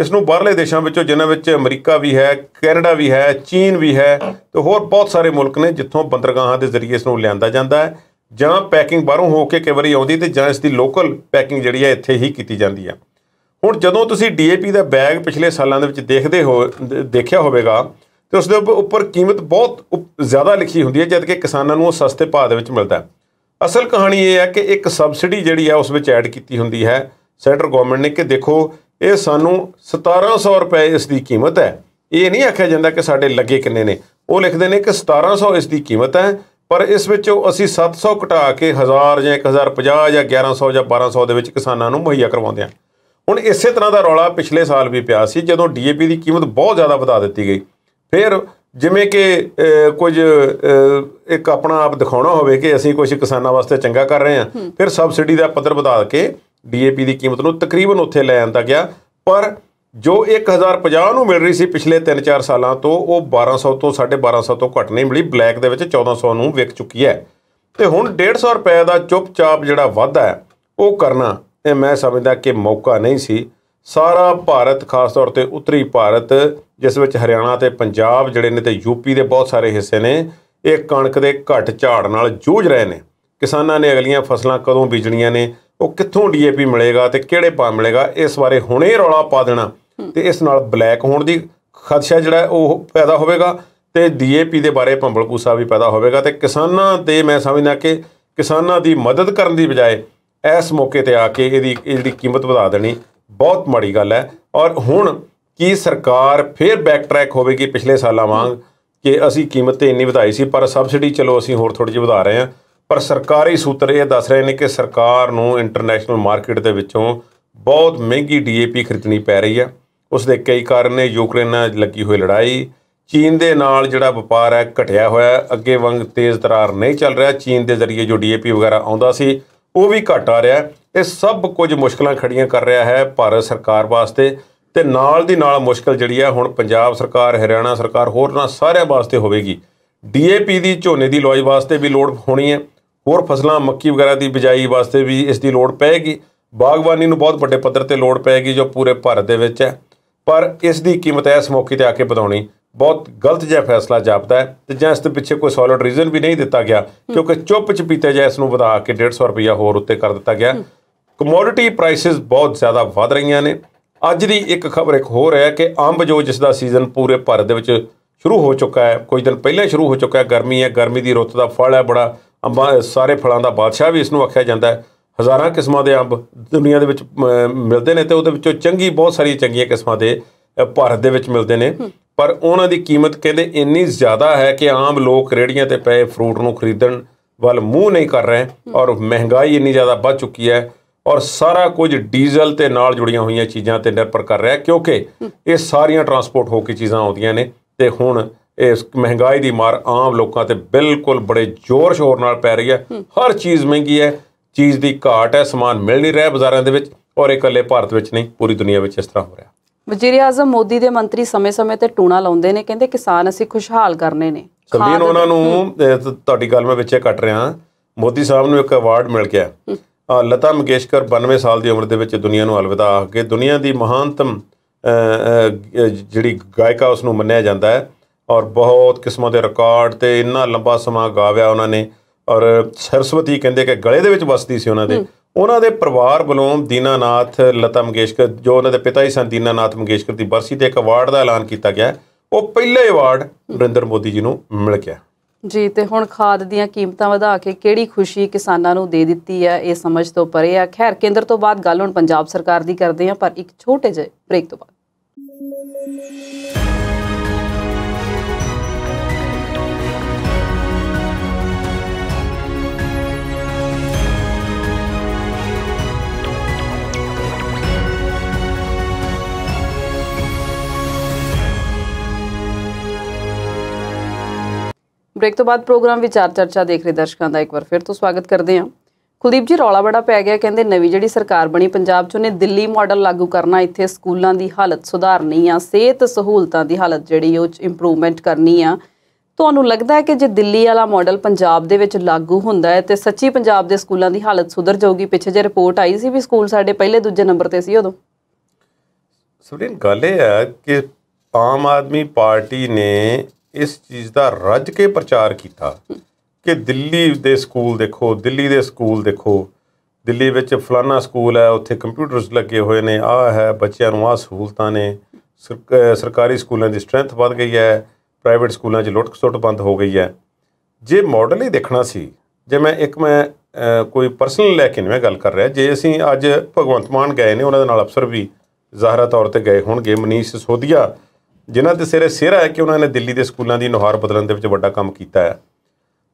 ਇਸ ਨੂੰ ਬਾਹਰਲੇ ਦੇਸ਼ਾਂ ਵਿੱਚੋਂ ਜਿਨ੍ਹਾਂ ਵਿੱਚ ਅਮਰੀਕਾ ਵੀ ਹੈ ਕੈਨੇਡਾ ਵੀ ਹੈ ਚੀਨ ਵੀ ਹੈ ਤੇ ਹੋਰ ਬਹੁਤ ਸਾਰੇ ਮੁਲਕ ਨੇ ਜਿੱਥੋਂ ਬੰਦਰਗਾਹਾਂ ਦੇ ਜ਼ਰੀਏ ਇਸ ਨੂੰ ਲਿਆਂਦਾ ਜਾਂਦਾ ਹੈ ਜਾਂ ਪੈਕਿੰਗ ਬਾਹਰੋਂ ਹੋ ਕੇ ਕਈ ਵਾਰੀ ਆਉਂਦੀ ਤੇ ਜਾਂ ਇਸ ਦੀ ਲੋਕਲ ਪੈਕਿੰਗ ਜਿਹੜੀ ਹੈ ਇੱਥੇ ਹੀ ਕੀਤੀ ਜਾਂਦੀ ਹੈ ਹੁਣ ਜਦੋਂ ਤੁਸੀਂ ਡੀਏਪੀ ਦਾ ਬੈਗ ਪਿਛਲੇ ਸਾਲਾਂ ਦੇ ਵਿੱਚ ਦੇਖਦੇ ਹੋ ਦੇਖਿਆ ਹੋਵੇਗਾ ਤੇ ਉਸ ਦੇ ਉੱਪਰ ਕੀਮਤ ਬਹੁਤ ਜ਼ਿਆਦਾ ਲਿਖੀ ਹੁੰਦੀ ਹੈ ਜਦ ਕਿ ਕਿਸਾਨਾਂ ਨੂੰ ਉਹ ਸਸਤੇ ਭਾਅ ਦੇ ਵਿੱਚ ਮਿਲਦਾ ਹੈ ਅਸਲ ਕਹਾਣੀ ਇਹ ਹੈ ਕਿ ਇੱਕ ਸਬਸਿਡੀ ਜਿਹੜੀ ਹੈ ਉਸ ਵਿੱਚ ਐਡ ਕੀਤੀ ਹੁੰਦੀ ਹੈ ਸੈਂਟਰ ਗਵਰਨਮੈਂਟ ਨੇ ਕਿ ਦੇਖੋ ਇਹ ਸਾਨੂੰ 1700 ਰੁਪਏ ਇਸ ਦੀ ਕੀਮਤ ਹੈ ਇਹ ਨਹੀਂ ਆਖਿਆ ਜਾਂਦਾ ਕਿ ਸਾਡੇ ਲੱਗੇ ਕਿੰਨੇ ਨੇ ਉਹ ਲਿਖਦੇ ਨੇ ਕਿ 1700 ਇਸ ਦੀ ਕੀਮਤ ਹੈ ਪਰ ਇਸ ਵਿੱਚੋਂ ਅਸੀਂ 700 ਘਟਾ ਕੇ 1000 ਜਾਂ 1050 ਜਾਂ 1100 ਜਾਂ 1200 ਦੇ ਵਿੱਚ ਕਿਸਾਨਾਂ ਨੂੰ ਮੁਹੱਈਆ ਕਰਵਾਉਂਦੇ ਆ ਹੁਣ ਇਸੇ ਤਰ੍ਹਾਂ ਦਾ ਰੌਲਾ ਪਿਛਲੇ ਸਾਲ ਵੀ ਪਿਆ ਸੀ ਜਦੋਂ ਡੀਏਪੀ ਦੀ ਕੀਮਤ ਬਹੁਤ ਜ਼ਿਆਦਾ ਵਧਾ ਦਿੱਤੀ ਗਈ ਫਿਰ ਜਿਵੇਂ ਕਿ ਕੁਝ ਇੱਕ ਆਪਣਾ ਆਪ ਦਿਖਾਉਣਾ ਹੋਵੇ ਕਿ ਅਸੀਂ ਕੁਝ ਕਿਸਾਨਾਂ ਵਾਸਤੇ ਚੰਗਾ ਕਰ ਰਹੇ ਹਾਂ ਫਿਰ ਸਬਸਿਡੀ ਦਾ ਪੱਧਰ ਵਧਾ ਕੇ ਡੀਏਪੀ ਦੀ ਕੀਮਤ ਨੂੰ ਤਕਰੀਬਨ ਉੱਥੇ ਲੈ ਆਂਦਾ ਗਿਆ ਪਰ ਜੋ 1050 ਨੂੰ ਮਿਲ ਰਹੀ ਸੀ ਪਿਛਲੇ 3-4 ਸਾਲਾਂ ਤੋਂ ਉਹ 1200 ਤੋਂ 1250 ਤੋਂ ਘਟ ਨਹੀਂ ਮਿਲੀ ਬਲੈਕ ਦੇ ਵਿੱਚ 1400 ਨੂੰ ਵਿਕ ਚੁੱਕੀ ਹੈ ਤੇ ਹੁਣ 150 ਰੁਪਏ ਦਾ ਚੁੱਪਚਾਪ ਜਿਹੜਾ ਵਾਧਾ ਹੈ ਉਹ ਕਰਨਾ ਇਹ ਮੈਂ ਸਮਝਦਾ ਕਿ ਮੌਕਾ ਨਹੀਂ ਸੀ ਸਾਰਾ ਭਾਰਤ ਖਾਸ ਤੌਰ ਤੇ ਉੱਤਰੀ ਭਾਰਤ ਜਿਸ ਵਿੱਚ ਹਰਿਆਣਾ ਤੇ ਪੰਜਾਬ ਜਿਹੜੇ ਨੇ ਤੇ ਯੂਪੀ ਦੇ ਬਹੁਤ ਸਾਰੇ ਹਿੱਸੇ ਨੇ ਇਹ ਕਣਕ ਦੇ ਘਟ ਝਾੜ ਨਾਲ ਜੂਝ ਰਹੇ ਨੇ ਕਿਸਾਨਾਂ ਨੇ ਅਗਲੀਆਂ ਫਸਲਾਂ ਕਦੋਂ ਬੀਜਣੀਆਂ ਨੇ ਉਹ ਕਿੱਥੋਂ ਡੀਏਪੀ ਮਿਲੇਗਾ ਤੇ ਕਿਹੜੇ ਪਾ ਮਿਲੇਗਾ ਇਸ ਬਾਰੇ ਹੁਣੇ ਰੌਲਾ ਪਾ ਦੇਣਾ ਤੇ ਇਸ ਨਾਲ ਬਲੈਕ ਹੋਣ ਦੀ ਖਦਸ਼ਾ ਜਿਹੜਾ ਉਹ ਪੈਦਾ ਹੋਵੇਗਾ ਤੇ ਡੀਏਪੀ ਦੇ ਬਾਰੇ ਭੰਬਲਪੂਸਾ ਵੀ ਪੈਦਾ ਹੋਵੇਗਾ ਤੇ ਕਿਸਾਨਾਂ ਤੇ ਮੈਂ ਸਮਝਦਾ ਕਿ ਕਿਸਾਨਾਂ ਦੀ ਮਦਦ ਕਰਨ ਦੀ ਬਜਾਏ ਇਸ ਮੌਕੇ ਤੇ ਆ ਕੇ ਇਹਦੀ ਜਿਹੜੀ ਕੀਮਤ ਵਧਾ ਦੇਣੀ ਬਹੁਤ ਮਾੜੀ ਗੱਲ ਹੈ ਔਰ ਹੁਣ ਕੀ ਸਰਕਾਰ ਫੇਰ ਬੈਕ ਟਰੈਕ ਹੋਵੇਗੀ ਪਿਛਲੇ ਸਾਲਾਂ ਵਾਂਗ ਕਿ ਅਸੀਂ ਕੀਮਤ ਤੇ ਇੰਨੀ ਵਧਾਈ ਸੀ ਪਰ ਸਬਸਿਡੀ ਚਲੋ ਅਸੀਂ ਹੋਰ ਥੋੜੀ ਜਿਹੀ ਵਧਾ ਰਹੇ ਹਾਂ ਪਰ ਸਰਕਾਰੀ ਸੂਤਰ ਇਹ ਦੱਸ ਰਹੇ ਨੇ ਕਿ ਸਰਕਾਰ ਨੂੰ ਇੰਟਰਨੈਸ਼ਨਲ ਮਾਰਕੀਟ ਦੇ ਵਿੱਚੋਂ ਬਹੁਤ ਮਹਿੰਗੀ ਡੀਏਪੀ ਖਰੀਦਣੀ ਪੈ ਰਹੀ ਹੈ ਉਸ ਦੇ ਕਈ ਕਾਰਨ ਨੇ ਯੂਕਰੇਨ ਨਾਲ ਲੱਗੀ ਹੋਈ ਲੜਾਈ ਚੀਨ ਦੇ ਨਾਲ ਜਿਹੜਾ ਵਪਾਰ ਹੈ ਘਟਿਆ ਹੋਇਆ ਅੱਗੇ ਵਾਂਗ ਤੇਜ਼ ਤਰਾਰ ਨਹੀਂ ਚੱਲ ਰਿਹਾ ਚੀਨ ਦੇ ਜ਼ਰੀਏ ਜੋ ਡੀਏਪੀ ਵਗੈਰਾ ਆਉਂਦਾ ਸੀ ਉਹ ਵੀ ਘਟ ਆ ਰਿਹਾ ਇਹ ਸਭ ਕੁਝ ਮੁਸ਼ਕਲਾਂ ਖੜੀਆਂ ਕਰ ਰਿਹਾ ਹੈ ਭਾਰਤ ਸਰਕਾਰ ਵਾਸਤੇ ਤੇ ਨਾਲ ਦੀ ਨਾਲ ਮੁਸ਼ਕਲ ਜਿਹੜੀ ਆ ਹੁਣ ਪੰਜਾਬ ਸਰਕਾਰ ਹਰਿਆਣਾ ਸਰਕਾਰ ਹੋਰ ਨਾ ਸਾਰਿਆਂ ਵਾਸਤੇ ਹੋਵੇਗੀ ਡੀਏਪੀ ਦੀ ਝੋਨੇ ਦੀ ਲੋਜ ਵਾਸਤੇ ਵੀ ਲੋੜ ਹੋਣੀ ਹੈ ਹੋਰ ਫਸਲਾਂ ਮੱਕੀ ਵਗੈਰਾ ਦੀ ਬਿਜਾਈ ਵਾਸਤੇ ਵੀ ਇਸ ਦੀ ਲੋੜ ਪੈਗੀ ਬਾਗਬਾਨੀ ਨੂੰ ਬਹੁਤ ਵੱਡੇ ਪੱਧਰ ਤੇ ਲੋੜ ਪੈਗੀ ਜੋ ਪੂਰੇ ਭਾਰਤ ਦੇ ਵਿੱਚ ਹੈ ਪਰ ਇਸ ਦੀ ਕੀਮਤ ਇਸ ਮੌਕੇ ਤੇ ਆ ਕੇ ਵਧਾਉਣੀ ਬਹੁਤ ਗਲਤ ਜਿਹਾ ਫੈਸਲਾ ਜਾਪਦਾ ਹੈ ਤੇ ਜਾਂ ਇਸ ਦੇ ਪਿੱਛੇ ਕੋਈ ਸੋਲਿਡ ਰੀਜ਼ਨ ਵੀ ਨਹੀਂ ਦਿੱਤਾ ਗਿਆ ਕਿਉਂਕਿ ਚੁੱਪ ਪੀਤੇ ਜਾ ਇਸ ਨੂੰ ਵਧਾ ਕੇ 150 ਰੁਪਇਆ ਹੋਰ ਉੱਤੇ ਕਰ ਦਿੱਤਾ ਗਿਆ ਕਮੋਡਿਟੀ ਪ੍ਰਾਈਸਸ ਬਹੁਤ ਜ਼ਿਆਦਾ ਵਧ ਰਹੀਆਂ ਨੇ ਅੱਜ ਦੀ ਇੱਕ ਖਬਰ ਇੱਕ ਹੋਰ ਹੈ ਕਿ ਅੰਬ ਜੋ ਜਿਸ ਦਾ ਸੀਜ਼ਨ ਪੂਰੇ ਭਾਰਤ ਦੇ ਵਿੱਚ ਸ਼ੁਰੂ ਹੋ ਚੁੱਕਾ ਹੈ ਕੁਝ ਦਿਨ ਪਹਿਲਾਂ ਸ਼ੁਰੂ ਹੋ ਚੁੱਕਾ ਹੈ ਗਰਮੀ ਹੈ ਗਰਮੀ ਦੀ ਰੁੱਤ ਦਾ ਫਲ ਹੈ ਬੜਾ ਅੰਬਾਂ ਸਾਰੇ ਫਲਾਂ ਦਾ ਬਾਦਸ਼ਾਹ ਵੀ ਇਸ ਨੂੰ ਆਖਿਆ ਜਾਂਦਾ ਹੈ ਹਜ਼ਾਰਾਂ ਕਿਸਮਾਂ ਦੇ ਅੰਬ ਦੁਨੀਆ ਦੇ ਵਿੱਚ ਮਿਲਦੇ ਨੇ ਤੇ ਉਹਦੇ ਵਿੱਚੋਂ ਚੰਗੀ ਬਹੁਤ ਸਾਰੀਆਂ ਚੰਗੀਆਂ ਕਿਸਮਾਂ ਦੇ ਭਾਰਤ ਦੇ ਵਿੱਚ ਮਿਲਦੇ ਨੇ ਪਰ ਉਹਨਾਂ ਦੀ ਕੀਮਤ ਕਹਿੰਦੇ ਇੰਨੀ ਜ਼ਿਆਦਾ ਹੈ ਕਿ ਆਮ ਲੋਕ ਰੇੜੀਆਂ ਤੇ ਪਏ ਫਰੂਟ ਨੂੰ ਖਰੀਦਣ ਵੱਲ ਮੂੰਹ ਨਹੀਂ ਕਰ ਰਹੇ ਔਰ ਮਹਿੰਗਾਈ ਇੰਨੀ ਜ਼ਿਆਦਾ ਵੱਧ ਚੁੱਕੀ ਹੈ ਔਰ ਸਾਰਾ ਕੁਝ ਡੀਜ਼ਲ ਤੇ ਨਾਲ ਜੁੜੀਆਂ ਹੋਈਆਂ ਚੀਜ਼ਾਂ ਤੇ ਨਿਰਭਰ ਕਰ ਰਿਹਾ ਕਿਉਂਕਿ ਇਹ ਸਾਰੀਆਂ ਟਰਾਂਸਪੋਰਟ ਹੋ ਕੇ ਚੀਜ਼ਾਂ ਆਉਂਦੀਆਂ ਨੇ ਤੇ ਹੁਣ ਇਸ ਮਹਿੰਗਾਈ ਦੀ ਮਾਰ ਆਮ ਲੋਕਾਂ ਤੇ ਬਿਲਕੁਲ ਬੜੇ ਜ਼ੋਰ ਸ਼ੋਰ ਨਾਲ ਪੈ ਰਹੀ ਹੈ ਹਰ ਚੀਜ਼ ਮਹਿੰਗੀ ਹੈ ਚੀਜ਼ ਦੀ ਘਾਟ ਹੈ ਸਮਾਨ ਮਿਲ ਨਹੀਂ ਰਿਹਾ ਬਾਜ਼ਾਰਾਂ ਦੇ ਵਿੱਚ ਔਰ ਇਕੱਲੇ ਭਾਰਤ ਵਿੱਚ ਨਹੀਂ ਪੂਰੀ ਦੁਨੀਆ ਵਿੱਚ ਇਸ ਤਰ੍ਹਾਂ ਹੋ ਰਿਹਾ ਵਜ਼ੀਰ ਆਜ਼ਮ ਮੋਦੀ ਦੇ ਮੰਤਰੀ ਸਮੇਂ-ਸਮੇਂ ਤੇ ਟੂਣਾ ਲਾਉਂਦੇ ਨੇ ਕਹਿੰਦੇ ਕਿਸਾਨ ਅਸੀਂ ਖੁਸ਼ਹਾਲ ਕਰਨੇ ਨੇ ਕਲੀਨ ਉਹਨਾਂ ਨੂੰ ਤੁਹਾਡੀ ਗੱਲ ਮੈਂ ਵਿੱਚੇ ਕੱਟ ਰਿਹਾ ਮੋਦੀ ਸਾਹਿਬ ਨੂੰ ਇੱਕ ਅਵਾਰਡ ਮਿਲ ਗਿਆ ਲਤਾ ਮੰਗੇਸ਼ਕਰ 92 ਸਾਲ ਦੀ ਉਮਰ ਦੇ ਵਿੱਚ ਦੁਨੀਆ ਨੂੰ ਅਲਵਿਦਾ ਆਖ ਕੇ ਦੁਨੀਆ ਦੀ ਮਹਾਨਤਮ ਜਿਹੜੀ ਗਾਇਕਾ ਉਸ ਨੂੰ ਮੰਨਿਆ ਜਾਂਦਾ ਹੈ ਔਰ ਬਹੁਤ ਕਿਸਮਾਂ ਦੇ ਰਿਕਾਰਡ ਤੇ ਇੰਨਾ ਲੰਬਾ ਸਮਾਂ ਗਾਵਿਆ ਉਹਨਾਂ ਨੇ ਔਰ ਸਰਸਵਤੀ ਕਹਿੰਦੇ ਕਿ ਗਲੇ ਦੇ ਵਿੱਚ ਵਸਦੀ ਸੀ ਉਹਨਾਂ ਦੇ ਉਹਨਾਂ ਦੇ ਪਰਿਵਾਰ ਵੱਲੋਂ ਦੀਨਾਨਾਥ ਲਤਾ ਮੰਗੇਸ਼ਕਰ ਜੋ ਉਹਨਾਂ ਦੇ ਪਿਤਾ ਹੀ ਸਨ ਦੀਨਾਨਾਥ ਮੰਗੇਸ਼ਕਰ ਦੀ ਬਰਸੀ ਤੇ ਇੱਕ ਅਵਾਰਡ ਦਾ ਐਲਾਨ ਕੀਤਾ ਗਿਆ ਉਹ ਪਹਿਲੇ ਅਵਾਰਡ ਨਰਿੰਦਰ ਮੋਦੀ ਜੀ ਨੂੰ ਮਿਲ ਗਿਆ ਜੀ ਤੇ ਹੁਣ ਖਾਦ ਦੀਆਂ ਕੀਮਤਾਂ ਵਧਾ ਕੇ ਕਿਹੜੀ ਖੁਸ਼ੀ ਕਿਸਾਨਾਂ ਨੂੰ ਦੇ ਦਿੱਤੀ ਹੈ ਇਹ ਸਮਝ ਤੋਂ ਪਰੇ ਆ ਖੈਰ ਕੇਂਦਰ ਤੋਂ ਬਾਅਦ ਗੱਲ ਹੁਣ ਪੰਜਾਬ ਸਰਕਾਰ ਦੀ ਕਰਦੇ ਆ ਪਰ ਇੱਕ ਛੋਟੇ ਜਿਹੇ ਬ੍ਰੇਕ ਤੋਂ ਬਾਅਦ ਬ੍ਰੇਕ ਤੋਂ ਬਾਅਦ ਪ੍ਰੋਗਰਾਮ ਵਿਚਾਰ ਚਰਚਾ ਦੇਖ ਰਹੇ ਦਰਸ਼ਕਾਂ ਦਾ ਇੱਕ ਵਾਰ ਫਿਰ ਤੋਂ ਸਵਾਗਤ ਕਰਦੇ ਹਾਂ ਕੁਲਦੀਪ ਜੀ ਰੌਲਾ ਬੜਾ ਪੈ ਗਿਆ ਕਹਿੰਦੇ ਨਵੀਂ ਜਿਹੜੀ ਸਰਕਾਰ ਬਣੀ ਪੰਜਾਬ 'ਚ ਉਹਨੇ ਦਿੱਲੀ ਮਾਡਲ ਲਾਗੂ ਕਰਨਾ ਇੱਥੇ ਸਕੂਲਾਂ ਦੀ ਹਾਲਤ ਸੁਧਾਰਨੀ ਆ ਸਿਹਤ ਸਹੂਲਤਾਂ ਦੀ ਹਾਲਤ ਜਿਹੜੀ ਉਹ ਇੰਪਰੂਵਮੈਂਟ ਕਰਨੀ ਆ ਤੁਹਾਨੂੰ ਲੱਗਦਾ ਹੈ ਕਿ ਜੇ ਦਿੱਲੀ ਵਾਲਾ ਮਾਡਲ ਪੰਜਾਬ ਦੇ ਵਿੱਚ ਲਾਗੂ ਹੁੰਦਾ ਹੈ ਤੇ ਸੱਚੀ ਪੰਜਾਬ ਦੇ ਸਕੂਲਾਂ ਦੀ ਹਾਲਤ ਸੁਧਰ ਜਾਊਗੀ ਪਿੱਛੇ ਜੇ ਰਿਪੋਰਟ ਆਈ ਸੀ ਵੀ ਸਕੂਲ ਸਾਡੇ ਪਹਿਲੇ ਦੂਜੇ ਨੰਬਰ ਤੇ ਸੀ ਉਦੋਂ ਸੁਣਨ ਗੱਲ ਇਹ ਹੈ ਕਿ ਆਮ ਆਦਮੀ ਪਾਰਟੀ ਨੇ ਇਸ ਚੀਜ਼ ਦਾ ਰੱਜ ਕੇ ਪ੍ਰਚਾਰ ਕੀਤਾ ਕਿ ਦਿੱਲੀ ਦੇ ਸਕੂਲ ਦੇਖੋ ਦਿੱਲੀ ਦੇ ਸਕੂਲ ਦੇਖੋ ਦਿੱਲੀ ਵਿੱਚ ਫਲਾਨਾ ਸਕੂਲ ਹੈ ਉੱਥੇ ਕੰਪਿਊਟਰਸ ਲੱਗੇ ਹੋਏ ਨੇ ਆ ਹੈ ਬੱਚਿਆਂ ਨੂੰ ਆ ਸਹੂਲਤਾਂ ਨੇ ਸਰਕਾਰੀ ਸਕੂਲਾਂ ਦੀ ਸਟਰੈਂਥ ਵੱਧ ਗਈ ਹੈ ਪ੍ਰਾਈਵੇਟ ਸਕੂਲਾਂ 'ਚ ਲੁੱਟ-ਖਸੁੱਟ ਬੰਦ ਹੋ ਗਈ ਹੈ ਜੇ ਮਾਡਲ ਹੀ ਦੇਖਣਾ ਸੀ ਜੇ ਮੈਂ ਇੱਕ ਮੈਂ ਕੋਈ ਪਰਸਨਲ ਲੈ ਕੇ ਨਹੀਂ ਮੈਂ ਗੱਲ ਕਰ ਰਿਹਾ ਜੇ ਅਸੀਂ ਅੱਜ ਭਗਵੰਤ ਮਾਨ ਗਏ ਨੇ ਉਹਨਾਂ ਦੇ ਨਾਲ ਅਫਸਰ ਵੀ ਜ਼ਾਹਰਾ ਤੌਰ ਤੇ ਗਏ ਹੋਣਗੇ ਮਨੀਸ਼ ਸੋਧਿਆ ਜਿਨ੍ਹਾਂ ਦੇ ਸਿਰੇ ਸਿਰ ਹੈ ਕਿ ਉਹਨਾਂ ਨੇ ਦਿੱਲੀ ਦੇ ਸਕੂਲਾਂ ਦੀ ਨੁਹਾਰ ਬਦਲਣ ਦੇ ਵਿੱਚ ਵੱਡਾ ਕੰਮ ਕੀਤਾ ਹੈ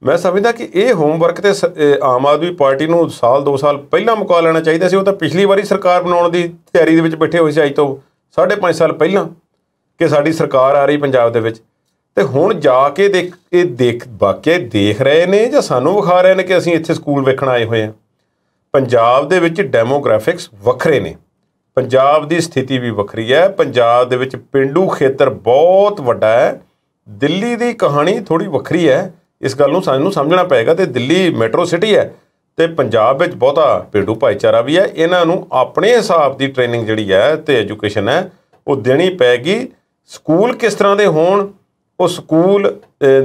ਮੈਂ ਸਮਝਦਾ ਕਿ ਇਹ ਹੋਮਵਰਕ ਤੇ ਆਮ ਆਦਮੀ ਪਾਰਟੀ ਨੂੰ ਸਾਲ 2 ਸਾਲ ਪਹਿਲਾਂ ਮੁਕਾ ਲੈਣਾ ਚਾਹੀਦਾ ਸੀ ਉਹ ਤਾਂ ਪਿਛਲੀ ਵਾਰੀ ਸਰਕਾਰ ਬਣਾਉਣ ਦੀ ਤਿਆਰੀ ਦੇ ਵਿੱਚ ਬੈਠੇ ਹੋਏ ਸੀ ਅੱਜ ਤੋਂ 5.5 ਸਾਲ ਪਹਿਲਾਂ ਕਿ ਸਾਡੀ ਸਰਕਾਰ ਆ ਰਹੀ ਪੰਜਾਬ ਦੇ ਵਿੱਚ ਤੇ ਹੁਣ ਜਾ ਕੇ ਦੇਖ ਇਹ ਦੇਖ ਵਾਕਿਆ ਦੇਖ ਰਹੇ ਨੇ ਜਾਂ ਸਾਨੂੰ ਵਿਖਾ ਰਹੇ ਨੇ ਕਿ ਅਸੀਂ ਇੱਥੇ ਸਕੂਲ ਵੇਖਣ ਆਏ ਹੋਏ ਆ ਪੰਜਾਬ ਦੇ ਵਿੱਚ ਡੈਮੋਗ੍ਰਾਫਿਕਸ ਵੱਖਰੇ ਨੇ ਪੰਜਾਬ ਦੀ ਸਥਿਤੀ ਵੀ ਵੱਖਰੀ ਹੈ ਪੰਜਾਬ ਦੇ ਵਿੱਚ ਪਿੰਡੂ ਖੇਤਰ ਬਹੁਤ ਵੱਡਾ ਹੈ ਦਿੱਲੀ ਦੀ ਕਹਾਣੀ ਥੋੜੀ ਵੱਖਰੀ ਹੈ ਇਸ ਗੱਲ ਨੂੰ ਸਾਨੂੰ ਸਮਝਣਾ ਪਏਗਾ ਤੇ ਦਿੱਲੀ ਮੈਟਰੋ ਸਿਟੀ ਹੈ ਤੇ ਪੰਜਾਬ ਵਿੱਚ ਬਹੁਤਾ ਪਿੰਡੂ ਭਾਈਚਾਰਾ ਵੀ ਹੈ ਇਹਨਾਂ ਨੂੰ ਆਪਣੇ ਹਿਸਾਬ ਦੀ ਟ੍ਰੇਨਿੰਗ ਜਿਹੜੀ ਹੈ ਤੇ ਐਜੂਕੇਸ਼ਨ ਹੈ ਉਹ ਦੇਣੀ ਪੈਗੀ ਸਕੂਲ ਕਿਸ ਤਰ੍ਹਾਂ ਦੇ ਹੋਣ ਉਹ ਸਕੂਲ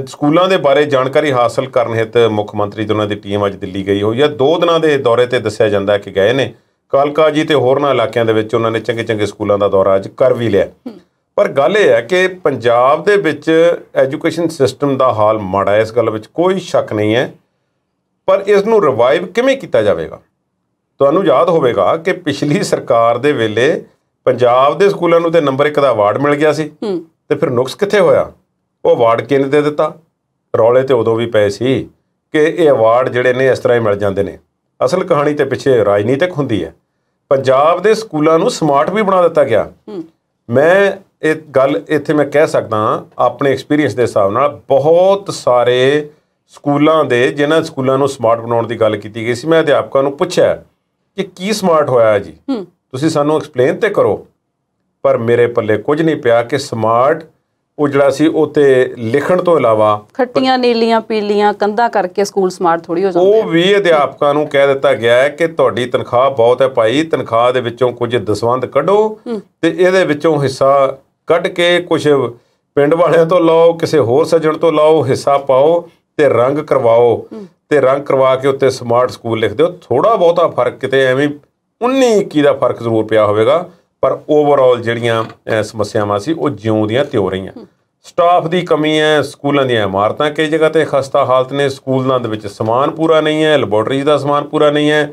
ਸਕੂਲਾਂ ਦੇ ਬਾਰੇ ਜਾਣਕਾਰੀ ਹਾਸਲ ਕਰਨ ਹਿੱਤ ਮੁੱਖ ਮੰਤਰੀ ਜੀ ਉਹਨਾਂ ਦੀ ਟੀਮ ਅੱਜ ਦਿੱਲੀ ਗਈ ਹੋਈ ਹੈ ਦੋ ਦਿਨਾਂ ਦੇ ਦੌਰੇ ਤੇ ਦੱਸਿਆ ਜਾਂਦਾ ਕਿ ਗਏ ਨੇ ਕਾਲਕਾ ਜੀ ਤੇ ਹੋਰਨਾਂ ਇਲਾਕਿਆਂ ਦੇ ਵਿੱਚ ਉਹਨਾਂ ਨੇ ਚੰਗੇ ਚੰਗੇ ਸਕੂਲਾਂ ਦਾ ਦੌਰਾ ਅੱਜ ਕਰ ਵੀ ਲਿਆ ਪਰ ਗੱਲ ਇਹ ਹੈ ਕਿ ਪੰਜਾਬ ਦੇ ਵਿੱਚ ਐਜੂਕੇਸ਼ਨ ਸਿਸਟਮ ਦਾ ਹਾਲ ਮਾੜਾ ਹੈ ਇਸ ਗੱਲ ਵਿੱਚ ਕੋਈ ਸ਼ੱਕ ਨਹੀਂ ਹੈ ਪਰ ਇਸ ਨੂੰ ਰਿਵਾਈਵ ਕਿਵੇਂ ਕੀਤਾ ਜਾਵੇਗਾ ਤੁਹਾਨੂੰ ਯਾਦ ਹੋਵੇਗਾ ਕਿ ਪਿਛਲੀ ਸਰਕਾਰ ਦੇ ਵੇਲੇ ਪੰਜਾਬ ਦੇ ਸਕੂਲਾਂ ਨੂੰ ਤੇ ਨੰਬਰ 1 ਦਾ ਅਵਾਰਡ ਮਿਲ ਗਿਆ ਸੀ ਤੇ ਫਿਰ ਨੁਕਸ ਕਿੱਥੇ ਹੋਇਆ ਉਹ ਅਵਾਰਡ ਕਿਹਨੇ ਦੇ ਦਿੱਤਾ ਰੌਲੇ ਤੇ ਉਦੋਂ ਵੀ ਪਏ ਸੀ ਕਿ ਇਹ ਅਵਾਰਡ ਜਿਹੜੇ ਨੇ ਇਸ ਤਰ੍ਹਾਂ ਹੀ ਮਿਲ ਜਾਂਦੇ ਨੇ ਅਸਲ ਕਹਾਣੀ ਤੇ ਪਿੱਛੇ ਰਾਜਨੀਤਿਕ ਹੁੰਦੀ ਹੈ ਪੰਜਾਬ ਦੇ ਸਕੂਲਾਂ ਨੂੰ ਸਮਾਰਟ ਵੀ ਬਣਾ ਦਿੱਤਾ ਗਿਆ ਮੈਂ ਇਹ ਗੱਲ ਇੱਥੇ ਮੈਂ ਕਹਿ ਸਕਦਾ ਆਪਣੇ ਐਕਸਪੀਰੀਅੰਸ ਦੇ ਹਿਸਾਬ ਨਾਲ ਬਹੁਤ ਸਾਰੇ ਸਕੂਲਾਂ ਦੇ ਜਿਨ੍ਹਾਂ ਸਕੂਲਾਂ ਨੂੰ ਸਮਾਰਟ ਬਣਾਉਣ ਦੀ ਗੱਲ ਕੀਤੀ ਗਈ ਸੀ ਮੈਂ ਅਧਿਆਪਕਾਂ ਨੂੰ ਪੁੱਛਿਆ ਕਿ ਕੀ ਸਮਾਰਟ ਹੋਇਆ ਹੈ ਜੀ ਤੁਸੀਂ ਸਾਨੂੰ ਐਕਸਪਲੇਨ ਤੇ ਕਰੋ ਪਰ ਮੇਰੇ ਪੱਲੇ ਕੁਝ ਨਹੀਂ ਪਿਆ ਕਿ ਸਮਾਰਟ ਉਹ ਜਿਹੜਾ ਸੀ ਉਤੇ ਲਿਖਣ ਤੋਂ ਇਲਾਵਾ ਖੱਟੀਆਂ ਨੀਲੀਆਂ ਪੀਲੀਆਂ ਕੰਧਾ ਕਰਕੇ ਸਕੂਲ ਸਮਾਰਟ ਥੋੜੀ ਹੋ ਜਾਂਦੇ ਉਹ ਵੀ ਅਧਿਆਪਕਾਂ ਨੂੰ ਕਹਿ ਦਿੱਤਾ ਗਿਆ ਹੈ ਕਿ ਤੁਹਾਡੀ ਤਨਖਾਹ ਬਹੁਤ ਹੈ ਭਾਈ ਤਨਖਾਹ ਦੇ ਵਿੱਚੋਂ ਕੁਝ ਦਸਵੰਦ ਕੱਢੋ ਤੇ ਇਹਦੇ ਵਿੱਚੋਂ ਹਿੱਸਾ ਕੱਢ ਕੇ ਕੁਝ ਪਿੰਡ ਵਾਲਿਆਂ ਤੋਂ ਲਾਓ ਕਿਸੇ ਹੋਰ ਸੱਜਣ ਤੋਂ ਲਾਓ ਹਿੱਸਾ ਪਾਓ ਤੇ ਰੰਗ ਕਰਵਾਓ ਤੇ ਰੰਗ ਕਰਵਾ ਕੇ ਉੱਤੇ ਸਮਾਰਟ ਸਕੂਲ ਲਿਖ ਦਿਓ ਥੋੜਾ ਬਹੁਤਾ ਫਰਕ ਕਿਤੇ ਐਵੇਂ 19 21 ਦਾ ਫਰਕ ਜ਼ਰੂਰ ਪਿਆ ਹੋਵੇਗਾ ਪਰ ਓਵਰਆਲ ਜਿਹੜੀਆਂ ਸਮੱਸਿਆਵਾਂ ਸੀ ਉਹ ਜਿਉਂ ਦੀਆਂ ਹੋ ਰਹੀਆਂ ਸਟਾਫ ਦੀ ਕਮੀ ਹੈ ਸਕੂਲਾਂ ਦੀਆਂ ਇਮਾਰਤਾਂ ਕਈ ਜਗ੍ਹਾ ਤੇ ਖਸਤਾ ਹਾਲਤ ਨੇ ਸਕੂਲਾਂ ਦੇ ਵਿੱਚ ਸਮਾਨ ਪੂਰਾ ਨਹੀਂ ਹੈ ਲੈਬੋਰਟਰੀਜ਼ ਦਾ ਸਮਾਨ ਪੂਰਾ ਨਹੀਂ ਹੈ